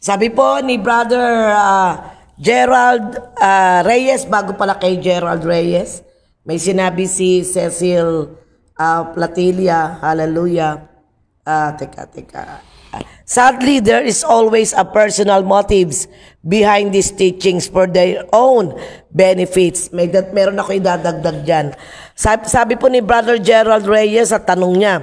B: Sabi po ni Brother uh,
A: Gerald uh, Reyes, bago pala kay Gerald Reyes, may sinabi si Cecil uh, Platilia, hallelujah. Uh, teka, teka. Sadly, there is always a personal motives behind these teachings for their own benefits. May that meron ako idadagdag diyan. Sabi, sabi po ni Brother Gerald Reyes sa tanong niya,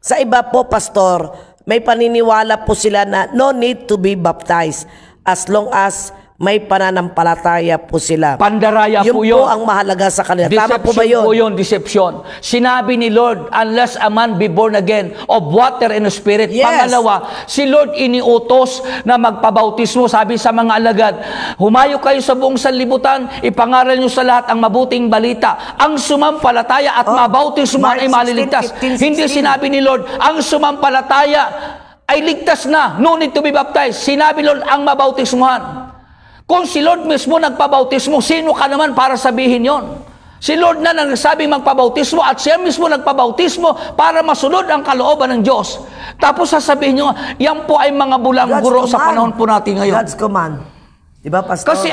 A: sa iba po pastor, may paniniwala po sila na no need to be baptized as long as may pananampalataya po sila. Pandaraya yun po yun. po ang mahalaga sa kanila. Deception Tama po ba yun? po yun,
B: deception. Sinabi ni Lord, unless a man be born again of water and spirit. Yes. Pangalawa, si Lord iniutos na magpabautismo. Sabi sa mga alagad, humayo kayo sa buong sanlibutan, ipangaral nyo sa lahat ang mabuting balita. Ang sumampalataya at oh, mabautisman ay maliligtas. 15, 15, Hindi sinabi ni Lord, ang sumampalataya ay ligtas na. No need to be baptized. Sinabi Lord, ang mabautismuhan kung si Lord mismo nagpabautismo, sino ka naman para sabihin yon? Si Lord na nagsabing magpabautismo at siya mismo nagpabautismo para masunod ang kalooban ng Diyos. Tapos sasabihin nyo, yan po ay mga bulang God's guro command. sa panahon po natin ngayon. God's command. Diba, Pastor? Kasi,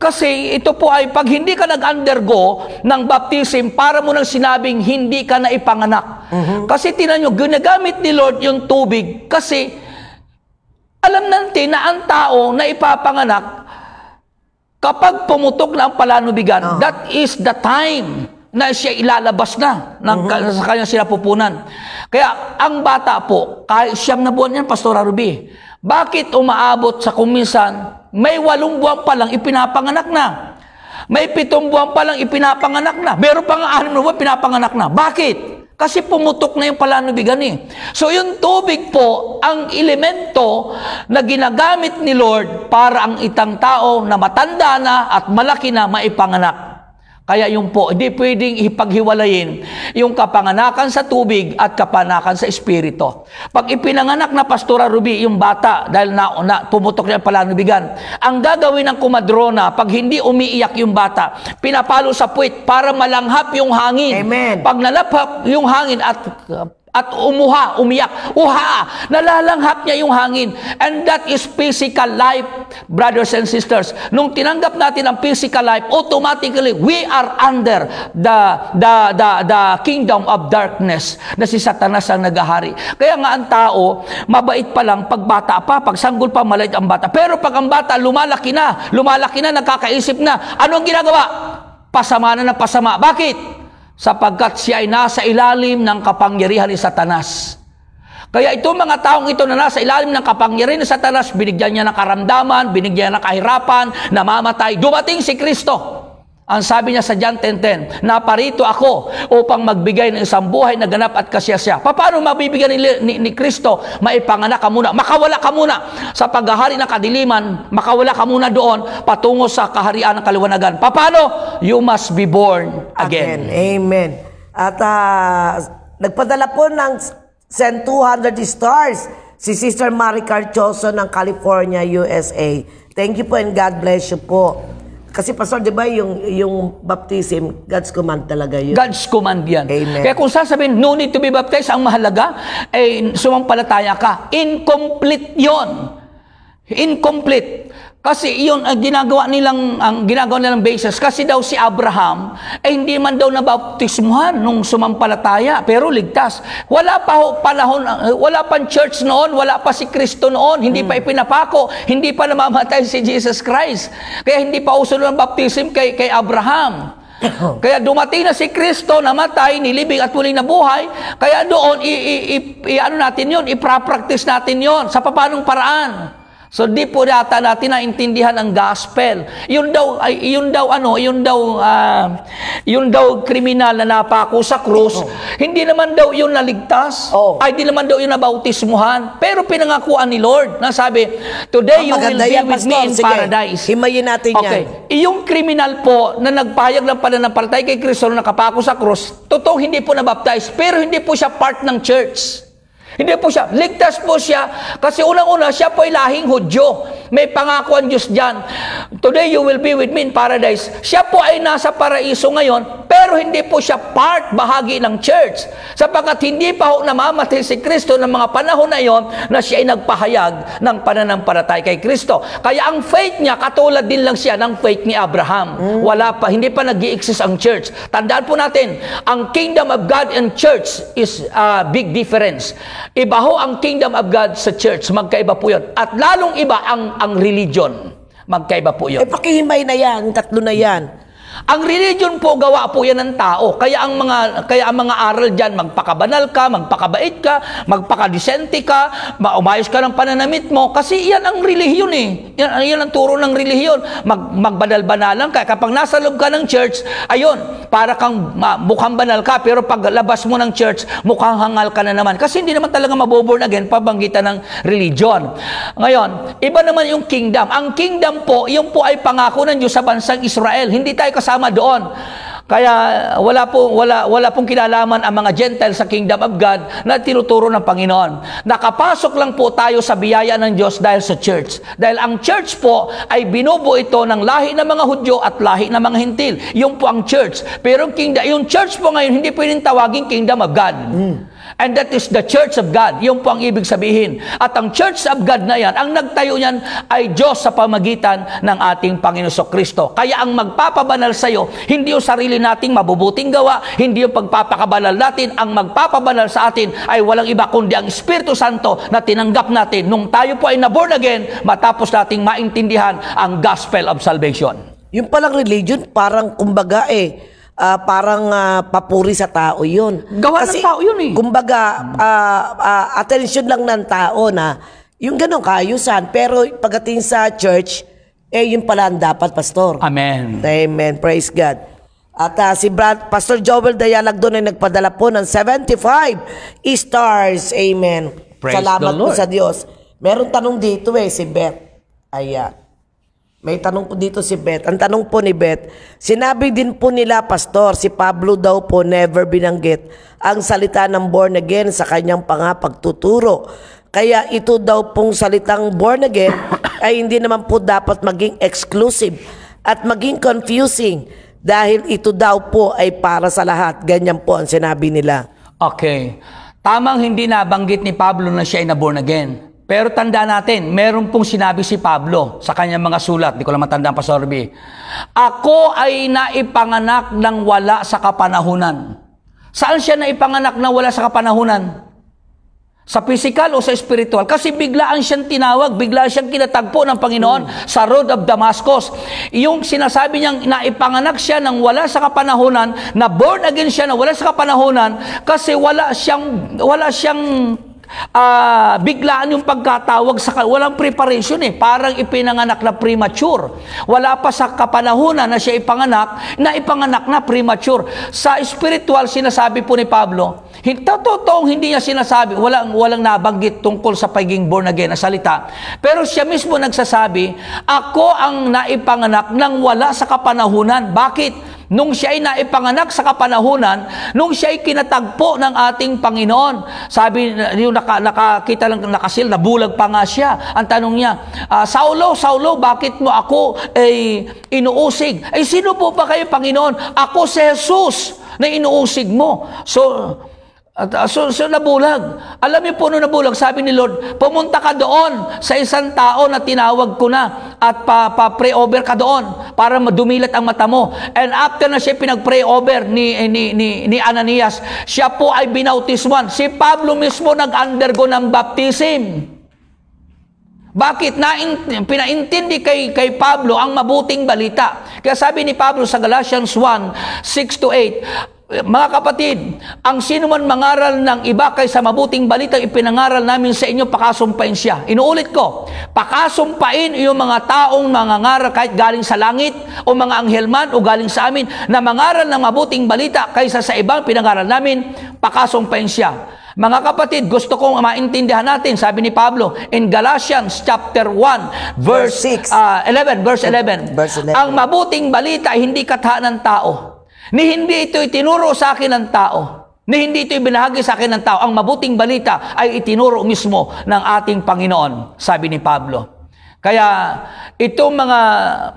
B: kasi ito po ay pag hindi ka nag-undergo ng baptism, para mo nang sinabing hindi ka na ipanganak. Mm-hmm. Kasi tinan nyo, ginagamit ni Lord yung tubig kasi alam natin na ang tao na ipapanganak Kapag pumutok na ang palanubigan, uh-huh. that is the time na siya ilalabas na ng, uh-huh. sa kanyang sinapupunan. Kaya ang bata po, kahit siyam na buwan yan, Pastor Ruby, bakit umaabot sa kuminsan, may walong buwan pa lang ipinapanganak na. May pitong buwan pa lang ipinapanganak na. Meron pa nga anim na buwan, pinapanganak na. Bakit? Kasi pumutok na yung palanubigan eh. So yung tubig po, ang elemento na ginagamit ni Lord para ang itang tao na matanda na at malaki na maipanganak. Kaya yung po, hindi pwedeng ipaghiwalayin yung kapanganakan sa tubig at kapanakan sa espiritu. Pag ipinanganak na Pastora Ruby, yung bata, dahil nauna, na pumutok niya palanubigan, ang gagawin ng kumadrona, pag hindi umiiyak yung bata, pinapalo sa puwit para malanghap yung hangin. Amen. Pag nalaphap yung hangin at uh, at umuha, umiyak, uha, nalalanghap niya yung hangin. And that is physical life, brothers and sisters. Nung tinanggap natin ang physical life, automatically we are under the the the, the kingdom of darkness na si Satanas ang nagahari. Kaya nga ang tao, mabait pa lang pag bata pa, pag sanggol pa malait ang bata. Pero pag ang bata lumalaki na, lumalaki na, nagkakaisip na, ano ang ginagawa? Pasama na ng pasama. Bakit? sapagkat siya ay nasa ilalim ng kapangyarihan ni Satanas. Kaya itong mga taong ito na nasa ilalim ng kapangyarihan ni Satanas, binigyan niya ng karamdaman, binigyan niya ng kahirapan, namamatay. Dumating si Kristo. Ang sabi niya sa John 10.10, Naparito ako upang magbigay ng isang buhay na ganap at kasyasya. Paano mabibigyan ni, ni, ni Kristo? Maipanganak ka muna. Makawala ka muna sa paghahari ng kadiliman. Makawala ka muna doon patungo sa kaharian ng kaliwanagan. Paano? You must be born again. again. Amen. At
A: uh, nagpadala po ng send 200 stars si Sister Marie Carchoso ng California, USA. Thank you po and God bless you po.
B: Kasi Pastor, di ba yung, yung baptism, God's command talaga yun? God's command yan. Amen. Kaya kung sasabihin, no need to be baptized, ang mahalaga, ay eh, sumampalataya ka. Incomplete yon Incomplete. Kasi iyon ang ginagawa nilang ang ginagawa nilang basis kasi daw si Abraham ay eh, hindi man daw nabaptismuhan nung sumampalataya pero ligtas. Wala pa ho panahon eh, wala pang church noon, wala pa si Kristo noon, hindi hmm. pa ipinapako, hindi pa namamatay si Jesus Christ. Kaya hindi pa uso ng baptism kay kay Abraham. Kaya dumating na si Kristo, namatay, nilibing at muling nabuhay. Kaya doon, i, i, i, i ano natin yon, i-practice natin yon sa papanong paraan. So di po yata natin naintindihan ang gospel. Yun daw ay yun daw ano, yun daw uh, yun daw kriminal na napako sa krus. Oh. Hindi naman daw yun naligtas. Oh. Ay di naman daw yun nabautismuhan. Pero pinangakuan ni Lord na sabi, "Today oh, you will be yan, with Pastor. me in Sige, paradise." Himayin natin okay. yan. Yung kriminal po na nagpahayag ng pananampalatay kay Kristo na nakapako sa krus, totoo hindi po nabaptize, pero hindi po siya part ng church. Hindi po siya. Ligtas po siya kasi unang-una siya po ay lahing Hudyo. May pangako ang Diyos diyan. Today you will be with me in paradise. Siya po ay nasa paraiso ngayon pero hindi po siya part, bahagi ng church. Sapagkat hindi pa ho namamatay si Kristo ng mga panahon na iyon na siya ay nagpahayag ng pananampalatay kay Kristo. Kaya ang faith niya, katulad din lang siya ng faith ni Abraham. Hmm. Wala pa, hindi pa nag exist ang church. Tandaan po natin, ang kingdom of God and church is a uh, big difference. Iba ho ang kingdom of God sa church. Magkaiba po yun. At lalong iba ang, ang religion. Magkaiba po yun. Eh, pakihimay na yan, tatlo na yan. Ang religion po, gawa po yan ng tao. Kaya ang mga, kaya ang mga aral dyan, magpakabanal ka, magpakabait ka, magpakadesente ka, umayos ka ng pananamit mo. Kasi yan ang relihiyon eh. Yan, yan ang turo ng relihiyon. Mag, magbanal-banalan ka. Kapag nasa loob ka ng church, ayun, para kang ma, mukhang banal ka, pero pag labas mo ng church, mukhang hangal ka na naman. Kasi hindi naman talaga maboborn again, pabanggitan ng religion. Ngayon, iba naman yung kingdom. Ang kingdom po, yung po ay pangako ng Diyos sa bansang Israel. Hindi tayo kasi kasama doon. Kaya wala pong, wala, wala pong kinalaman ang mga Gentile sa Kingdom of God na tinuturo ng Panginoon. Nakapasok lang po tayo sa biyaya ng Diyos dahil sa church. Dahil ang church po ay binubuo ito ng lahi ng mga Hudyo at lahi ng mga Hintil. Yung po ang church. Pero yung, kingdom, yung church po ngayon hindi pwedeng tawagin Kingdom of God. Mm. And that is the Church of God. Yung po ang ibig sabihin. At ang Church of God na yan, ang nagtayo niyan ay Diyos sa pamagitan ng ating Panginoon Kristo. Kaya ang magpapabanal sa iyo, hindi yung sarili nating mabubuting gawa, hindi yung pagpapakabanal natin, ang magpapabanal sa atin ay walang iba kundi ang Espiritu Santo na tinanggap natin. Nung tayo po ay naborn again, matapos nating maintindihan ang gospel of salvation. Yung palang religion, parang kumbaga eh, uh, parang uh, papuri sa tao
A: yun. Gawa Kasi, ng tao yun eh. Kumbaga, uh, ah, uh, attention lang ng tao na yung ganun kaayusan. Pero pagdating sa church, eh yun pala ang dapat, Pastor. Amen. Amen. Praise God. At uh, si Brad, Pastor Joel Dayalag doon ay nagpadala po ng 75 stars. Amen. Praise Salamat po sa Diyos. Meron tanong dito eh, si Beth. Ayan. May tanong po dito si Beth. Ang tanong po ni Beth, sinabi din po nila, Pastor, si Pablo daw po never binanggit ang salita ng born again sa kanyang pangapagtuturo. Kaya ito daw pong salitang born again ay hindi naman po dapat maging exclusive at maging confusing dahil ito daw po ay para sa lahat. Ganyan po ang sinabi
B: nila. Okay. Tamang hindi nabanggit ni Pablo na siya ay na born again. Pero tanda natin, meron pong sinabi si Pablo sa kanyang mga sulat, di ko lang matandaan pa sorbi. Ako ay naipanganak ng wala sa kapanahunan. Saan siya naipanganak na wala sa kapanahunan? Sa physical o sa spiritual? Kasi biglaan siyang tinawag, biglaan siyang kinatagpo ng Panginoon mm. sa road of Damascus. Yung sinasabi niyang naipanganak siya ng wala sa kapanahunan, na born again siya na wala sa kapanahunan, kasi wala siyang, wala siyang uh, biglaan yung pagkatawag sa walang preparation eh parang ipinanganak na premature wala pa sa kapanahunan na siya ipanganak na ipanganak na premature sa spiritual sinasabi po ni Pablo totoong hindi niya sinasabi walang walang nabanggit tungkol sa pagiging born again na salita pero siya mismo nagsasabi ako ang naipanganak nang wala sa kapanahunan bakit nung siya ay naipanganak sa kapanahunan, nung siya ay kinatagpo ng ating Panginoon. Sabi, yung naka, nakakita lang, nakasil, nabulag pa nga siya. Ang tanong niya, uh, Saulo, Saulo, bakit mo ako ay eh, inuusig? Ay, eh, sino po ba kayo, Panginoon? Ako si Jesus na inuusig mo. So, at uh, so, so nabulag. Alam niyo po no nabulag, sabi ni Lord, pumunta ka doon sa isang tao na tinawag ko na at pa, pa pray over ka doon para madumilat ang mata mo. And after na siya pinag-pray over ni, ni, ni, ni Ananias, siya po ay binautisman. Si Pablo mismo nag-undergo ng baptism. Bakit na pinaintindi kay kay Pablo ang mabuting balita? Kaya sabi ni Pablo sa Galatians 1:6 to 8, mga kapatid, ang sino man mangaral ng iba kaysa mabuting balita ipinangaral namin sa inyo, pakasumpain siya. Inuulit ko, pakasumpain yung mga taong mangangaral kahit galing sa langit o mga anghel man o galing sa amin na mangaral ng mabuting balita kaysa sa ibang pinangaral namin, pakasumpain siya. Mga kapatid, gusto kong maintindihan natin, sabi ni Pablo, in Galatians chapter 1, verse, verse 6, uh, 11, verse 11, verse 11. Ang mabuting balita hindi katha ng tao Ni hindi ito itinuro sa akin ng tao. Ni hindi ito ibinahagi sa akin ng tao. Ang mabuting balita ay itinuro mismo ng ating Panginoon, sabi ni Pablo. Kaya itong mga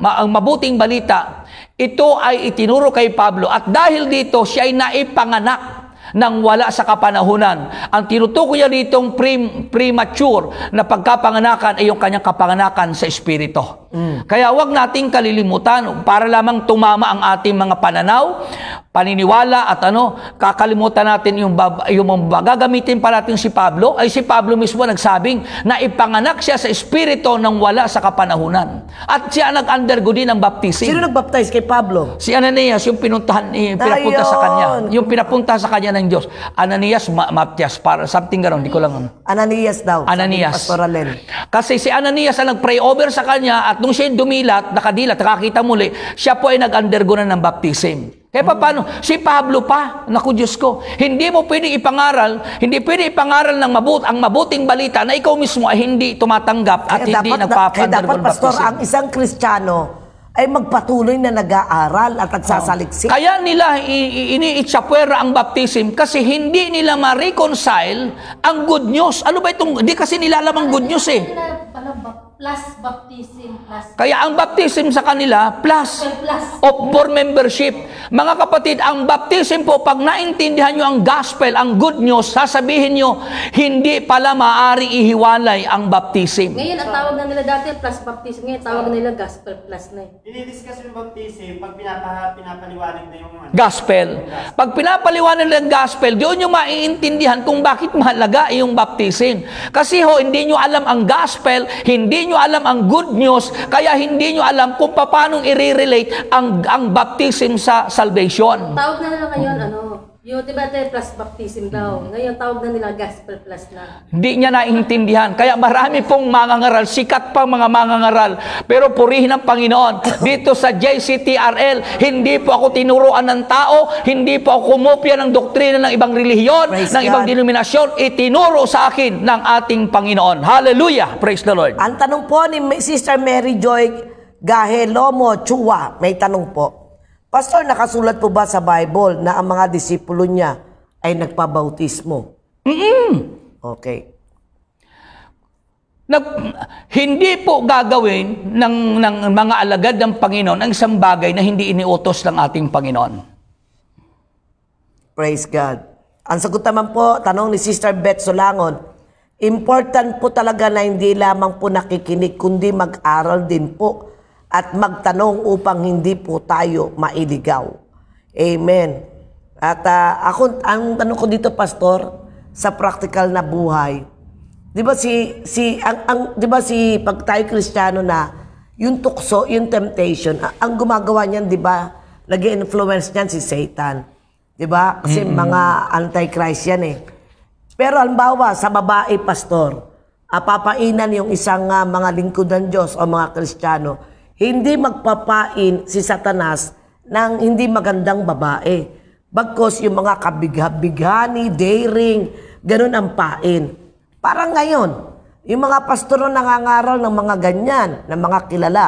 B: ma, ang mabuting balita, ito ay itinuro kay Pablo at dahil dito siya ay naipanganak nang wala sa kapanahunan. Ang tinutukoy niya ditong pre- premature na pagkapanganakan ay yung kanyang kapanganakan sa Espiritu. Mm. Kaya wag nating kalilimutan para lamang tumama ang ating mga pananaw paniniwala at ano, kakalimutan natin yung, yung mga gagamitin pa natin si Pablo, ay si Pablo mismo nagsabing na ipanganak siya sa espirito nang wala sa kapanahunan. At siya nag-undergo din ng baptism. Sino nagbaptize kay Pablo? Si Ananias, yung pinuntahan, eh, yung pinapunta Ayun. sa kanya. Yung pinapunta sa kanya ng Diyos. Ananias, ma- Matias, para something ganon, di ko lang. Ananias daw. Ananias. Kasi si Ananias ang nag-pray over sa kanya at nung siya dumilat, nakadilat, nakakita muli, siya po ay nag-undergo na ng baptism. Eh ah. paano? Si Pablo pa, naku Diyos ko, hindi mo pwedeng ipangaral, hindi pwedeng ipangaral ng mabut ang mabuting balita na ikaw mismo ay hindi tumatanggap at kaya hindi dapat, nagpapandargon na, dapat, Pastor, baptisin. ang isang Kristiyano ay magpatuloy na nag-aaral at nagsasaliksik. Oh. Kaya nila iniitsapwera ang baptism kasi hindi nila ma-reconcile ang good news. Ano ba itong, hindi kasi nilalamang good news eh plus baptism plus Kaya ang baptism sa kanila plus, plus. of for membership. Mga kapatid, ang baptism po pag naintindihan nyo ang gospel, ang good news, sasabihin nyo hindi pala maaari ihiwalay ang baptism. Ngayon
A: ang tawag na nila dati plus baptism, ngayon tawag nila gospel plus na. Eh. Dinidiscuss yung
B: baptism pag pinapa, pinapaliwanag na yung ano? Gospel. Pag pinapaliwanag nila ang gospel, doon nyo maiintindihan kung bakit mahalaga yung baptism. Kasi ho, hindi nyo alam ang gospel, hindi hindi nyo alam ang good news, kaya hindi nyo alam kung paano i-relate ang, ang baptism sa salvation.
A: Tawag na lang ngayon, ano, yung diba tayo plus baptism daw. Mm. Ngayon tawag na nila gospel plus na.
B: Hindi niya naintindihan. Kaya marami pong mangangaral. Sikat pang mga mangangaral. Pero purihin ang Panginoon. Dito sa JCTRL, hindi po ako tinuruan ng tao. Hindi po ako kumopya ng doktrina ng ibang relihiyon, ng God. ibang denominasyon. Itinuro sa akin ng ating Panginoon. Hallelujah. Praise the Lord. Ang tanong po ni Sister Mary Joy Gahelomo Chua.
A: May tanong po. Pastor, nakasulat po ba sa Bible na ang mga disipulo niya
B: ay nagpabautismo? Mm-mm. Okay. Nag, hindi po gagawin ng, ng mga alagad ng Panginoon ang isang bagay na hindi iniutos ng ating Panginoon. Praise God.
A: Ang sagot naman po, tanong ni Sister Beth Solangon, important po talaga na hindi lamang po nakikinig, kundi mag-aral din po at magtanong upang hindi po tayo mailigaw. Amen. At uh, ako, ang tanong ko dito, Pastor, sa practical na buhay, di ba si, si, ang, ang, di ba si, pag tayo kristyano na, yung tukso, yung temptation, ang, gumagawa niyan, di ba, nag influence niyan si Satan. Di ba? Kasi mm-hmm. mga antichrist yan eh. Pero halimbawa, sa babae, pastor, apapainan ah, yung isang uh, mga lingkod ng Diyos o mga Kristiyano hindi magpapain si Satanas ng hindi magandang babae. Bagkos yung mga kabigha-bighani, daring, ganun ang pain. Parang ngayon, yung mga pastor na nangangaral ng mga ganyan, ng mga kilala,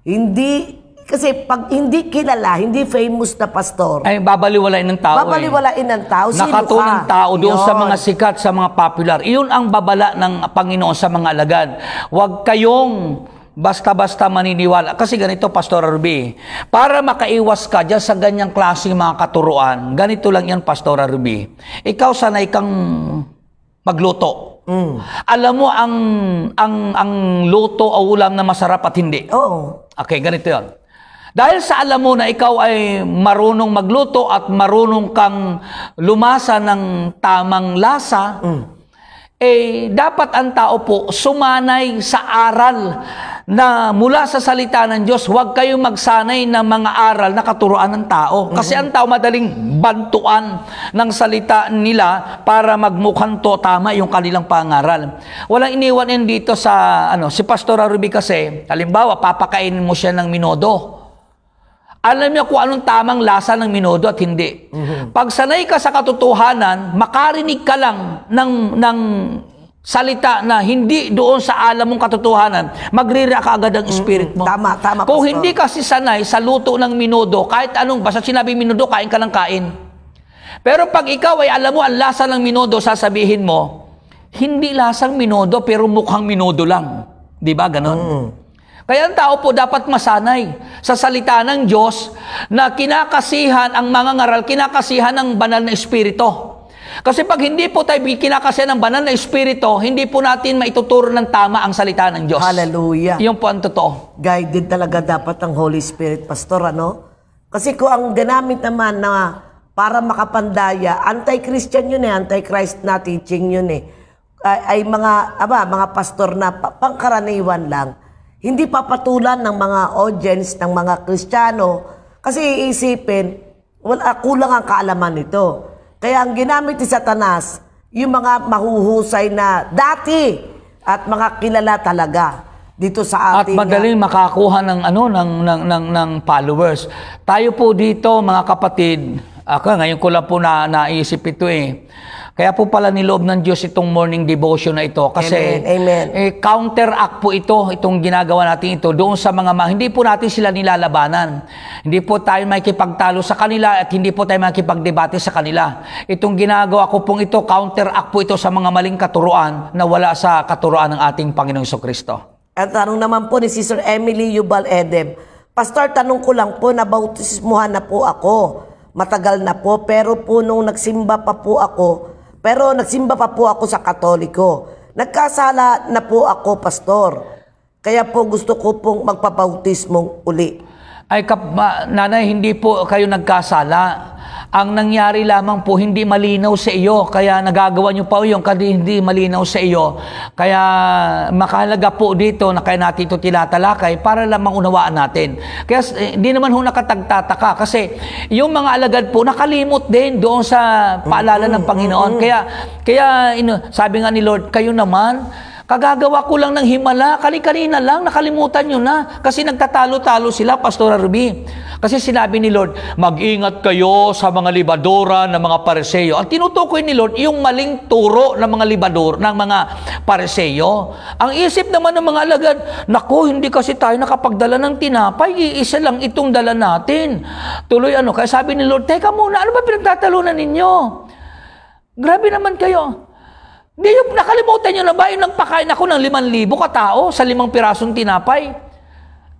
A: hindi kasi pag
B: hindi kilala, hindi famous na pastor. Ay, babaliwalain ng tao. Eh. Babaliwalain
A: eh. ng tao. Sino Nakato ka?
B: tao doon Yun. sa mga sikat, sa mga popular. Iyon ang babala ng Panginoon sa mga alagad. Huwag kayong basta-basta maniniwala. Kasi ganito, Pastor Ruby, para makaiwas ka dyan sa ganyang klase mga katuruan, ganito lang yan, Pastor Ruby. Ikaw sanay kang magluto. Mm. Alam mo ang ang ang luto o ulam na masarap at hindi. Oo. Okay, ganito yan. Dahil sa alam mo na ikaw ay marunong magluto at marunong kang lumasa ng tamang lasa, mm eh dapat ang tao po sumanay sa aral na mula sa salita ng Diyos, huwag kayong magsanay ng mga aral na katuruan ng tao. Kasi mhm. ang tao madaling bantuan ng salita nila para magmukhang to tama yung kanilang pangaral. Walang iniwanin dito sa ano si Pastor Ruby kasi, halimbawa papakainin mo siya ng minodo alam niya kung anong tamang lasa ng minodo at hindi. Mm-hmm. Pag sanay ka sa katotohanan, makarinig ka lang ng, ng salita na hindi doon sa alam mong katotohanan, magrira ka agad ang mhm. spirit mo. Mm-hmm. Tama, tama. Kung Pastor. hindi kasi sanay sa luto ng minodo, kahit anong, basta sinabi minodo, kain ka lang kain. Pero pag ikaw ay alam mo ang lasa ng minodo, sasabihin mo, hindi lasang minodo, pero mukhang minodo lang. 'Di ba ganon? Mm. Kaya ang tao po dapat masanay sa salita ng Diyos na kinakasihan ang mga ngaral, kinakasihan ng banal na Espiritu. Kasi pag hindi po tayo kinakasihan ng banal na Espiritu, hindi po natin maituturo ng tama ang salita ng Diyos. Hallelujah. Iyon
A: po ang totoo. Guided talaga dapat ang Holy Spirit, Pastor, ano? Kasi kung ang ginamit naman na para makapandaya, anti-Christian yun eh, anti-Christ na teaching yun eh. Ay, ay mga, aba, mga pastor na pangkaraniwan lang hindi papatulan ng mga audience, ng mga Kristiyano, kasi iisipin, wala, kulang ang kaalaman nito. Kaya ang ginamit ni Satanas, yung mga mahuhusay na dati at mga
B: kilala talaga dito sa ating... At madaling makakuha ng, ano, ng, ng, ng, ng followers. Tayo po dito, mga kapatid, ako, ngayon ko lang po na, naisip ito eh kaya po pala niloob ng Diyos itong morning devotion na ito kasi Amen. Amen. Eh, counteract po ito, itong ginagawa natin ito doon sa mga ma- hindi po natin sila nilalabanan. Hindi po tayo makikipagtalo sa kanila at hindi po tayo makikipagdebate sa kanila. Itong ginagawa ko pong ito, counteract po ito sa mga maling katuruan na wala sa katuruan ng ating Panginoong Kristo.
A: At tanong naman po ni Sister Emily Yubal Edeb, Pastor, tanong ko lang po, nabautismuhan na po ako. Matagal na po, pero po nung nagsimba pa po ako, pero nagsimba pa po ako sa Katoliko. Nagkasala na po ako, Pastor. Kaya po gusto ko pong magpabautismong uli.
B: Ay, kap- nanay, hindi po kayo nagkasala. Ang nangyari lamang po, hindi malinaw sa iyo, kaya nagagawa niyo pa yung hindi malinaw sa iyo. Kaya makahalaga po dito na kaya natin ito tilatalakay para lamang unawaan natin. Kaya eh, hindi naman ho nakatagtataka kasi yung mga alagad po nakalimot din doon sa paalala ng Panginoon. Kaya, kaya sabi nga ni Lord, kayo naman, Kagagawa ko lang ng himala, kali-kanina lang, nakalimutan nyo na. Kasi nagtatalo-talo sila, Pastor Ruby. Kasi sinabi ni Lord, mag-ingat kayo sa mga libadora ng mga pareseyo. Ang tinutukoy ni Lord, yung maling turo ng mga libador, ng mga pareseyo. Ang isip naman ng mga alagad, nako, hindi kasi tayo nakapagdala ng tinapay, iisa lang itong dala natin. Tuloy ano, kaya sabi ni Lord, teka muna, ano ba pinagtatalunan ninyo? Grabe naman kayo. Di yung nakalimutan niyo na ba yung nagpakain ako ng liman libo katao sa limang pirasong tinapay?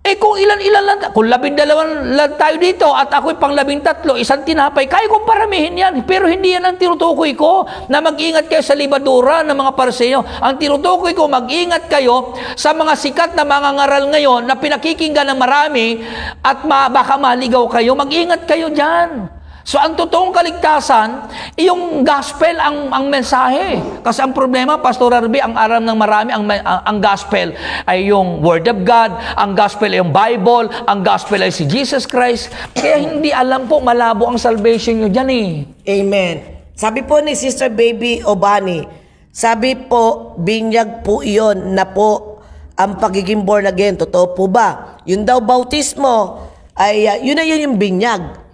B: Eh kung ilan-ilan lang, kung labindalawan lang tayo dito at ako'y pang labing tatlo, isang tinapay, kaya kong paramihin yan. Pero hindi yan ang tinutukoy ko na mag-ingat kayo sa libadura ng mga parseyo. Ang tinutukoy ko, mag-ingat kayo sa mga sikat na mga ngaral ngayon na pinakikinggan ng marami at ma- baka maligaw kayo. Mag-ingat kayo dyan. So ang totoong kaligtasan, yung gospel ang ang mensahe. Kasi ang problema, Pastor Arby, ang aram ng marami, ang, ang, gospel ay yung Word of God, ang gospel ay yung Bible, ang gospel ay si Jesus Christ. Kaya hindi alam po, malabo ang salvation niyo diyan eh. Amen. Sabi po
A: ni Sister Baby Obani, sabi po, binyag po iyon na po ang pagiging born again. Totoo po ba? Yun daw bautismo, ay uh,
B: yun na yun yung binyag.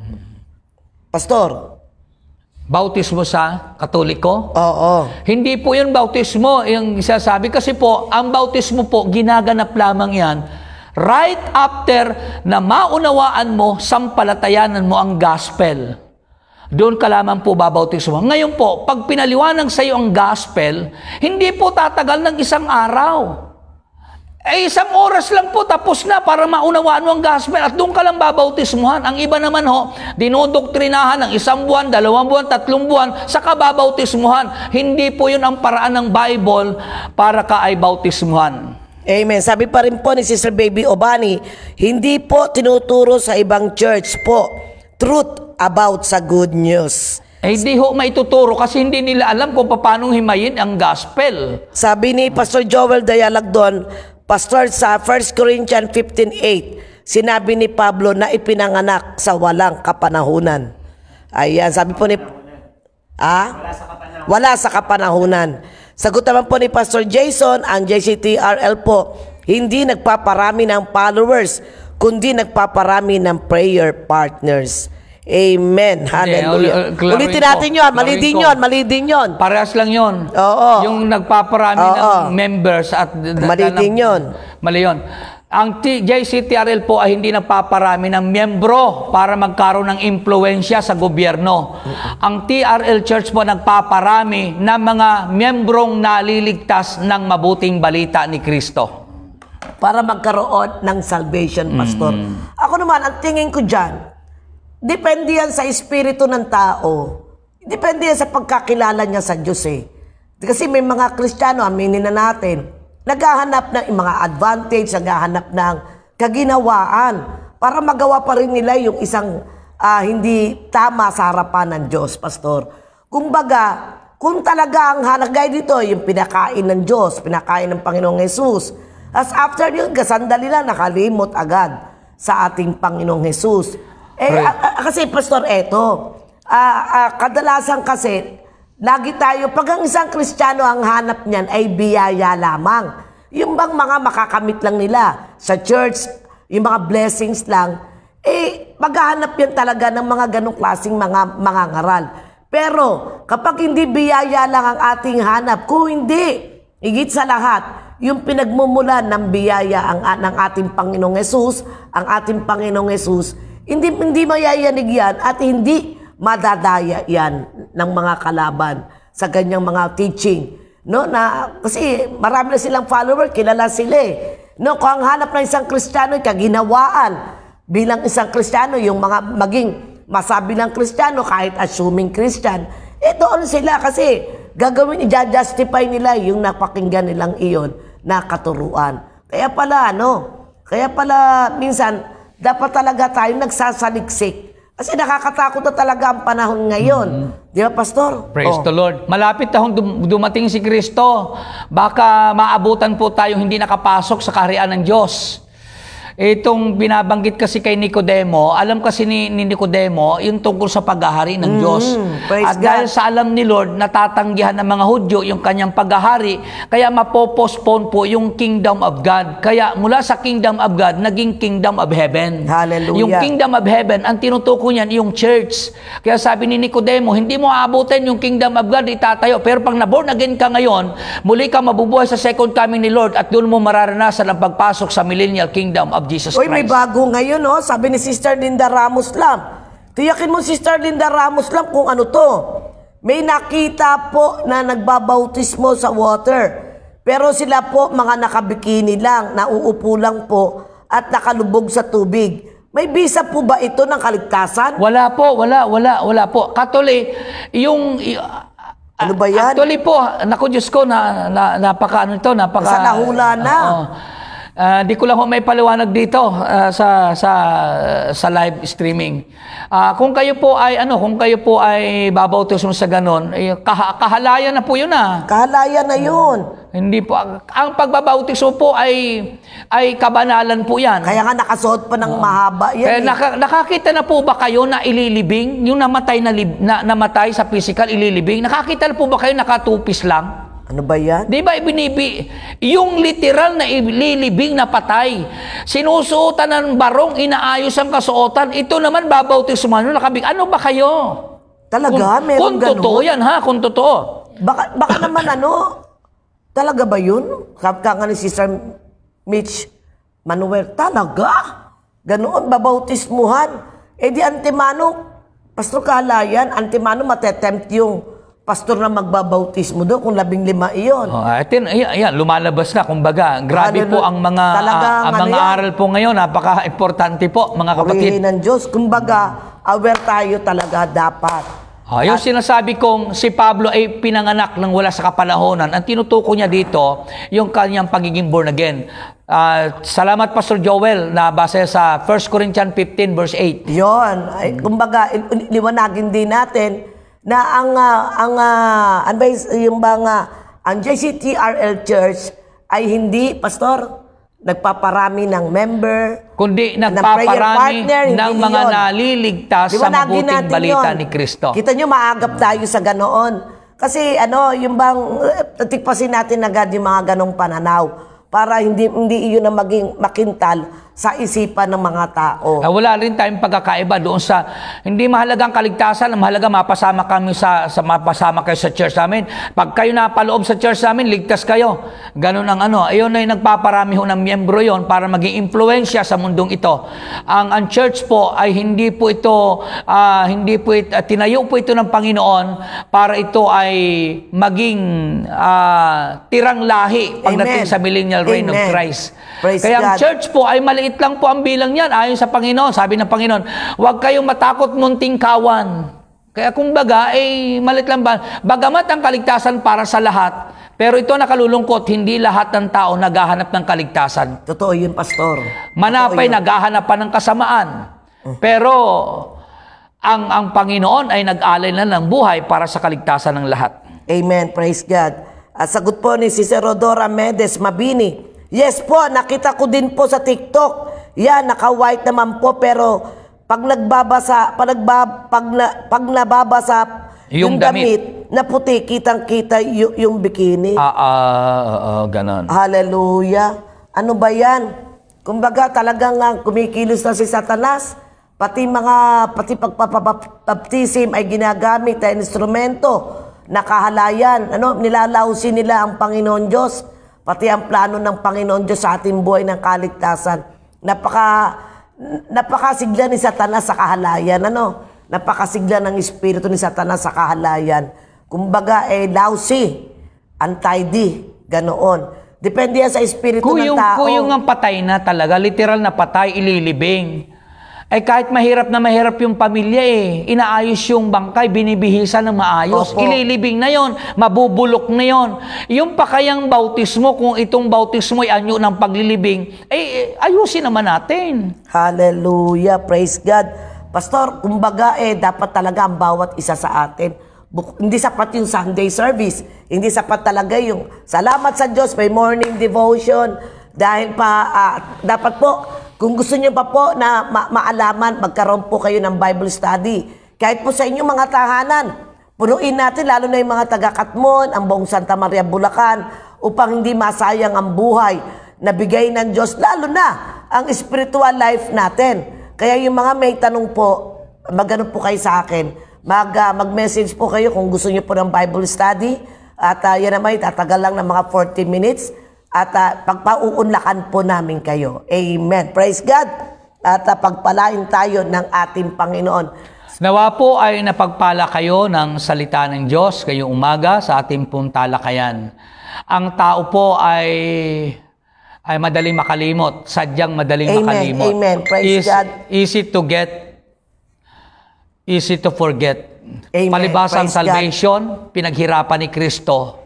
B: Pastor. Bautismo sa Katoliko? Oo. Hindi po yung bautismo yung sinasabi kasi po, ang bautismo po, ginaganap lamang yan right after na maunawaan mo, sampalatayanan mo ang gospel. Doon ka lamang po babautismo. Ngayon po, pag pinaliwanag sa iyo ang gospel, hindi po tatagal ng isang araw. Eh, isang oras lang po, tapos na para maunawaan mo ang gospel at doon ka lang babautismuhan. Ang iba naman ho, dinodoktrinahan ng isang buwan, dalawang buwan, tatlong buwan, saka babautismuhan. Hindi po yun ang paraan ng Bible para ka ay bautismuhan. Amen. Sabi pa rin po ni Sister Baby Obani, hindi po tinuturo sa ibang church po truth about sa good news. Eh di ho maituturo kasi hindi nila alam kung paano himayin ang gospel. Sabi ni Pastor Joel Dayalag
A: doon, Pastor, sa 1 Corinthians 15.8, sinabi ni Pablo na ipinanganak sa walang kapanahunan. Ayan, sabi po ni... Ah? Wala sa kapanahunan. Wala sa kapanahunan. Sagot naman po ni Pastor Jason, ang JCTRL po, hindi nagpaparami ng followers, kundi nagpaparami ng prayer partners. Amen. Hallelujah. Hindi, ul- Ulitin natin yun. Mali din yun.
B: Mali din yun. Parehas lang yun. Oo. Yung nagpaparami Oo. ng members at... Mali din yun. Mali yun. Ang T- JCTRL po ay hindi nagpaparami ng miyembro para magkaroon ng impluensya sa gobyerno. Ang TRL Church po nagpaparami ng mga miyembrong naliligtas ng mabuting balita ni Kristo. Para magkaroon ng salvation, Pastor. Mm. Ako naman, ang tingin ko
A: dyan, Depende yan sa espiritu ng tao. Depende yan sa pagkakilala niya sa Diyos eh. Kasi may mga Kristiyano, aminin na natin, naghahanap ng mga advantage, naghahanap ng kaginawaan para magawa pa rin nila yung isang uh, hindi tama sa harapan ng Diyos, Pastor. Kumbaga, kung talaga ang halagay dito, yung pinakain ng Diyos, pinakain ng Panginoong Yesus, as after yun, kasandali lang nakalimot agad sa ating Panginoong Yesus. Eh, a- a- ah, ah, kasi pastor, eto. Ah, ah, kadalasan kasi, lagi tayo, pag ang isang kristyano ang hanap niyan ay biyaya lamang. Yung bang mga makakamit lang nila sa church, yung mga blessings lang, eh, maghahanap yan talaga ng mga ganong klaseng mga, mga ngaral. Pero, kapag hindi biyaya lang ang ating hanap, kung hindi, higit sa lahat, yung pinagmumulan ng biyaya ang, ng ating Panginoong Yesus, ang ating Panginoong Yesus, hindi, hindi mayayanig yan at hindi madadaya yan ng mga kalaban sa ganyang mga teaching. No, na, kasi marami na silang follower, kilala sila eh. No, kung ang hanap ng isang Kristiyano, kaginawaan bilang isang Kristiyano, yung mga maging masabi ng Kristiyano, kahit assuming Christian, eh doon sila kasi gagawin, i-justify nila yung napakinggan nilang iyon na katuruan. Kaya pala, no? kaya pala minsan dapat talaga tayo nagsasaliksik. Kasi nakakatakot na talaga ang panahon ngayon. Mm-hmm. Di ba, Pastor?
B: Praise oh. the Lord. Malapit na dum- dumating si Kristo. Baka maabutan po tayo hindi nakapasok sa kaharian ng Diyos. Eh, itong binabanggit kasi kay Nicodemo, alam kasi ni, ni Nicodemo yung tungkol sa paghahari ng mm, Diyos. At God. dahil sa alam ni Lord, natatanggihan ng mga Hudyo yung kanyang paghahari, kaya mapopostpone po yung kingdom of God. Kaya mula sa kingdom of God, naging kingdom of heaven. Hallelujah. Yung kingdom of heaven, ang tinutukoy niyan, yung church. Kaya sabi ni Nicodemo, hindi mo aabutin yung kingdom of God, itatayo. Pero pag naborn again ka ngayon, muli ka mabubuhay sa second coming ni Lord at doon mo mararanasan ang pagpasok sa millennial kingdom of of Jesus Uy, may bago ngayon, no? Sabi ni Sister
A: Linda Ramos lang. Tiyakin mo, Sister Linda Ramos lang, kung ano to. May nakita po na nagbabautismo sa water. Pero sila po, mga nakabikini lang, nauupo lang po, at nakalubog sa tubig. May bisa po ba
B: ito ng kaligtasan? Wala po, wala, wala, wala po. Katuloy, yung... Ano ba yan? Actually po, naku Diyos ko, na, na, napaka ano ito, napaka... Sa nahula na. Uh, uh, Uh, di ko lang ho may paliwanag dito uh, sa sa sa live streaming. Uh, kung kayo po ay ano, kung kayo po ay babautismo sa ganon, eh, kah- kahalayan na po 'yun ah. Kahalayan na 'yun. hindi po ang pagbabautismo po ay ay kabanalan po 'yan. Kaya nga nakasuot pa ng uh, mahaba 'yan. Kaya eh. naka, nakakita na po ba kayo na ililibing yung namatay na, lib, na namatay sa physical ililibing? Nakakita na po ba kayo nakatupis lang? Ano ba yan? Di ba binibi? Yung literal na ililibing na patay. Sinusuotan ng barong, inaayos ang kasuotan. Ito naman babautisman. Nakabig. Ano ba kayo? Talaga? Kung, meron kung ganun? totoo yan ha, kung totoo. Baka, baka naman ano, talaga ba yun? Kapka nga ni Sister
A: Mitch Manuel, talaga? Ganoon, babautismuhan. E eh di antimano, Pastor Kalayan, antimano matetempt yung pastor na magbabautismo doon kung labing lima iyon.
B: Oh, atin, ayan, ayan, lumalabas na. Kumbaga, grabe Hallelujah. po ang mga, ah, Talaga, uh, ang ano mga aral po ngayon. Napaka-importante po, mga kapatid. Purihin ng Diyos. Kumbaga, aware tayo talaga dapat. Oh, yung At, sinasabi kong si Pablo ay pinanganak ng wala sa kapalahonan. Ang tinutukoy niya dito, yung kanyang pagiging born again. Uh, salamat Pastor Joel na base sa 1 Corinthians 15 verse 8. Yon.
A: kumbaga, liwanagin din natin na ang uh, ang uh, ano ba yung bang uh, ang JCTRL Church ay hindi pastor nagpaparami ng member kundi nagpaparami ng, partner, ng mga yun.
B: naliligtas diba, sa mabuting balita yun? ni Kristo. Kita
A: nyo maagap tayo sa ganoon. Kasi ano, yung bang eh, tikpasin natin agad yung mga ganong pananaw para hindi hindi iyon na maging makintal sa isipan ng mga tao.
B: Uh, wala rin tayong pagkakaiba doon sa hindi mahalagang kaligtasan, mahalaga mapasama kami sa, sa mapasama kayo sa church namin. Pag kayo napaloob sa church namin, ligtas kayo. Ganun ang ano. Ayun na yung nagpaparami ho ng miyembro yon para maging impluensya sa mundong ito. Ang, ang church po ay hindi po ito uh, hindi po ito, uh, ah, tinayo po ito ng Panginoon para ito ay maging uh, tirang lahi pagdating Amen. sa millennial reign Amen. of Christ. Praise Kaya God. ang church po ay mali maliit lang po ang bilang niyan ayon sa Panginoon. Sabi ng Panginoon, huwag kayong matakot munting kawan. Kaya kumbaga, eh, malit lang ba? Bagamat ang kaligtasan para sa lahat, pero ito nakalulungkot, hindi lahat ng tao naghahanap ng kaligtasan. Totoo yun, Pastor. Manapay Totoo naghahanap pa ng kasamaan. Mm. Pero ang ang Panginoon ay nag-alay na ng buhay para sa kaligtasan ng
A: lahat. Amen. Praise God. At sagot po ni Sister Rodora Medes Mabini, Yes po, nakita ko din po sa TikTok. Yan, naka-white naman po pero pag nagbabasa, pag, nagbab, pag, na, pag nababasa yung, yung damit, damit na puti, kitang-kita yung, yung bikini. Ah, ah,
B: ah, ah, ah, ganon.
A: Hallelujah. Ano ba yan? Kumbaga talagang nga kumikilos na si Satanas. Pati mga, pati pagpapabaptism ay ginagamit na instrumento. Nakahalayan, ano, nilalausin nila ang Panginoon Diyos pati ang plano ng Panginoon Diyos sa ating buhay ng kaligtasan. Napaka napakasigla ni Satanas sa kahalayan, ano? Napakasigla ng espiritu ni Satanas sa kahalayan. Kumbaga, eh, lousy, untidy, ganoon. Depende yan sa espiritu kuyong, ng tao. Kuyong
B: ang patay na talaga, literal na patay, ililibing. Ay eh, kahit mahirap na mahirap yung pamilya eh, inaayos yung bangkay, binibihisan ng maayos. Opo. Ililibing na yon, mabubulok na yon. Yung pakayang bautismo, kung itong bautismo ay anyo ng paglilibing, eh, eh ayusin naman natin.
A: Hallelujah, praise God. Pastor, kumbaga eh, dapat talaga ang bawat isa sa atin. Buk- hindi sapat yung Sunday service. Hindi sapat talaga yung salamat sa Diyos, may morning devotion. Dahil pa, uh, dapat po, kung gusto niyo pa po na ma- maalaman, magkaroon po kayo ng Bible study. Kahit po sa inyong mga tahanan, punuin natin lalo na yung mga taga-Katmon, ang buong Santa Maria, Bulacan, upang hindi masayang ang buhay na bigay ng Diyos, lalo na ang spiritual life natin. Kaya yung mga may tanong po, magano po kayo sa akin, mag, uh, mag-message po kayo kung gusto niyo po ng Bible study. At uh, yan naman, itatagal lang ng mga 40 minutes. At uh, pagpauunlakan po namin kayo. Amen. Praise God. At uh, pagpalain tayo ng
B: ating Panginoon. Nawa po ay napagpala kayo ng salita ng Diyos ngayong umaga sa ating pong talakayan. Ang tao po ay ay madaling makalimot, sadyang madaling amen, makalimot. Amen. Praise easy, God. Easy to get, easy to forget. Amen. Palibasang Praise salvation, God. pinaghirapan ni Kristo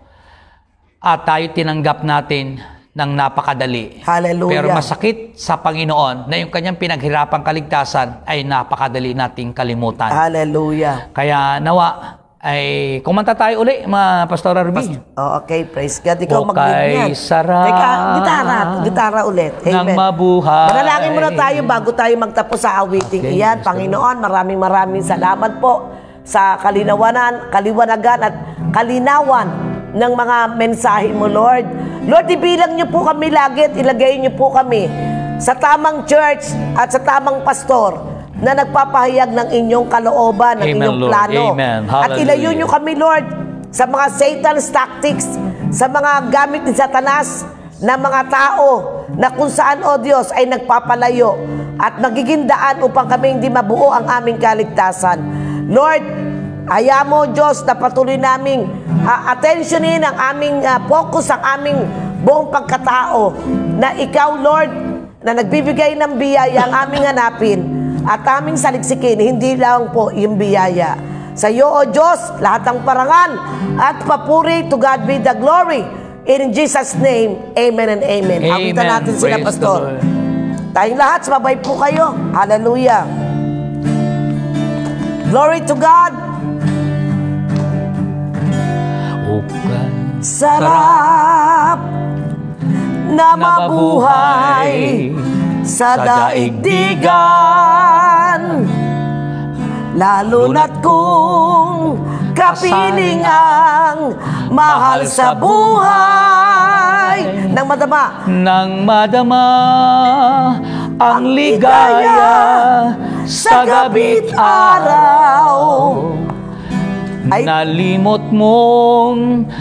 B: at tayo tinanggap natin ng napakadali. Hallelujah. Pero masakit sa Panginoon na yung kanyang pinaghirapang kaligtasan ay napakadali nating kalimutan. Hallelujah. Kaya nawa ay kumanta tayo uli, mga Pastora Ruby. Past- oh, okay, praise God. Ikaw mag-lead gitara,
A: gitara ulit.
B: Amen. Nang mabuhay. Manalangin muna tayo
A: bago tayo magtapos sa awiting okay, iyan. Panginoon, maraming maraming salamat po sa kalinawanan, kaliwanagan at kalinawan ng mga mensahe mo, Lord. Lord, ibilang niyo po kami lagi at ilagay niyo po kami sa tamang church at sa tamang pastor na nagpapahayag ng inyong kalooban, ng Amen, inyong Lord. plano. Amen. At ilayo niyo kami, Lord, sa mga Satan's tactics, sa mga gamit ni Satanas, na mga tao na kung saan, O Diyos, ay nagpapalayo at magiging daan upang kami hindi mabuo ang aming kaligtasan. Lord, haya mo, Diyos, na patuloy naming uh, attentionin, ang aming uh, focus, ang aming buong pagkatao na ikaw, Lord, na nagbibigay ng biyaya ang aming hanapin at aming saliksikin, hindi lang po yung biyaya. Sa iyo, O Diyos, lahat ng parangal at papuri, to God be the glory. In Jesus' name, Amen and Amen. amen. Abutan natin Praise Pastor. Tayong lahat, sababay po kayo. Hallelujah. Glory to God.
B: Sarap
A: na mabuhay
B: sa daigdigan
A: Lalo na't kung kapiling ang
B: mahal sa buhay Nang madama Nang madama ang ligaya sa gabi't araw ay... Nalimot mong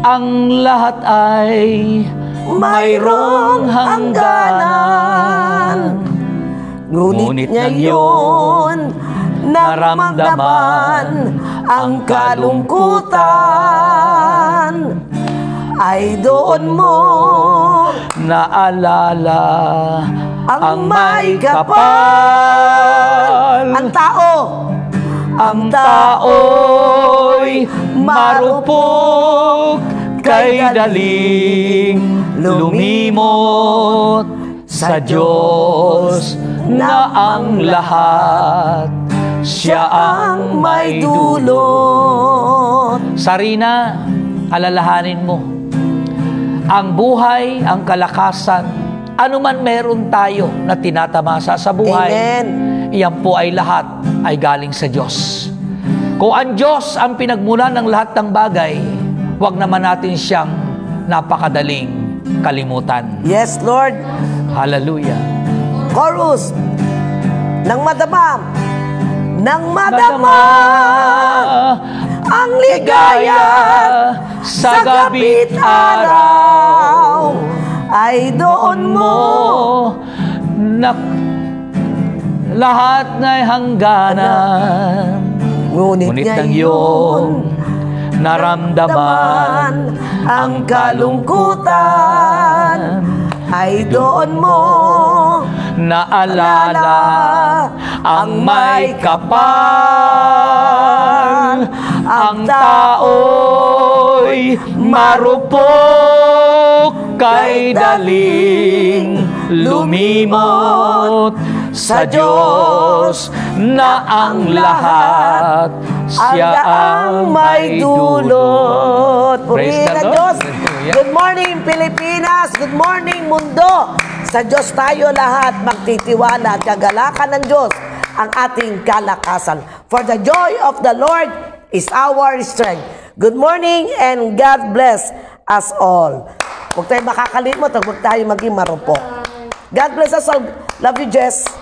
B: ang lahat ay mayroong hangganan. Ngunit, Ngunit ngayon,
A: naramdaman ang kalungkutan
B: ay doon mo naalala ang, ang may kapal. Ang tao ang tao'y marupok kay daling lumimot sa Diyos na ang lahat. Siya ang may dulot. Sarina, alalahanin mo. Ang buhay, ang kalakasan, anuman meron tayo na tinatamasa sa buhay, Amen. iyan po ay lahat ay galing sa Diyos. Kung ang Diyos ang pinagmulan ng lahat ng bagay, huwag naman natin siyang napakadaling kalimutan. Yes, Lord. Hallelujah. Chorus Nang madama
A: Nang madama, madama ang ligaya
B: sa gabit araw ay doon mo na lahat ng hangganan. Ngunit, Ngunit ng naramdaman ang kalungkutan ay doon mo naalala ang may kapal ang tao'y marupok kay daling lumimot sa Diyos na ang lahat siya ang may dulot. Purihin ang Diyos. Good
A: morning, Pilipinas. Good morning, mundo. Sa Diyos tayo lahat magtitiwala at gagalakan ng Diyos ang ating kalakasan. For the joy of the Lord is our strength. Good morning and God bless us all. Huwag tayong makakalimot, huwag tayong maging marupok. God bless us all. Love you, Jess.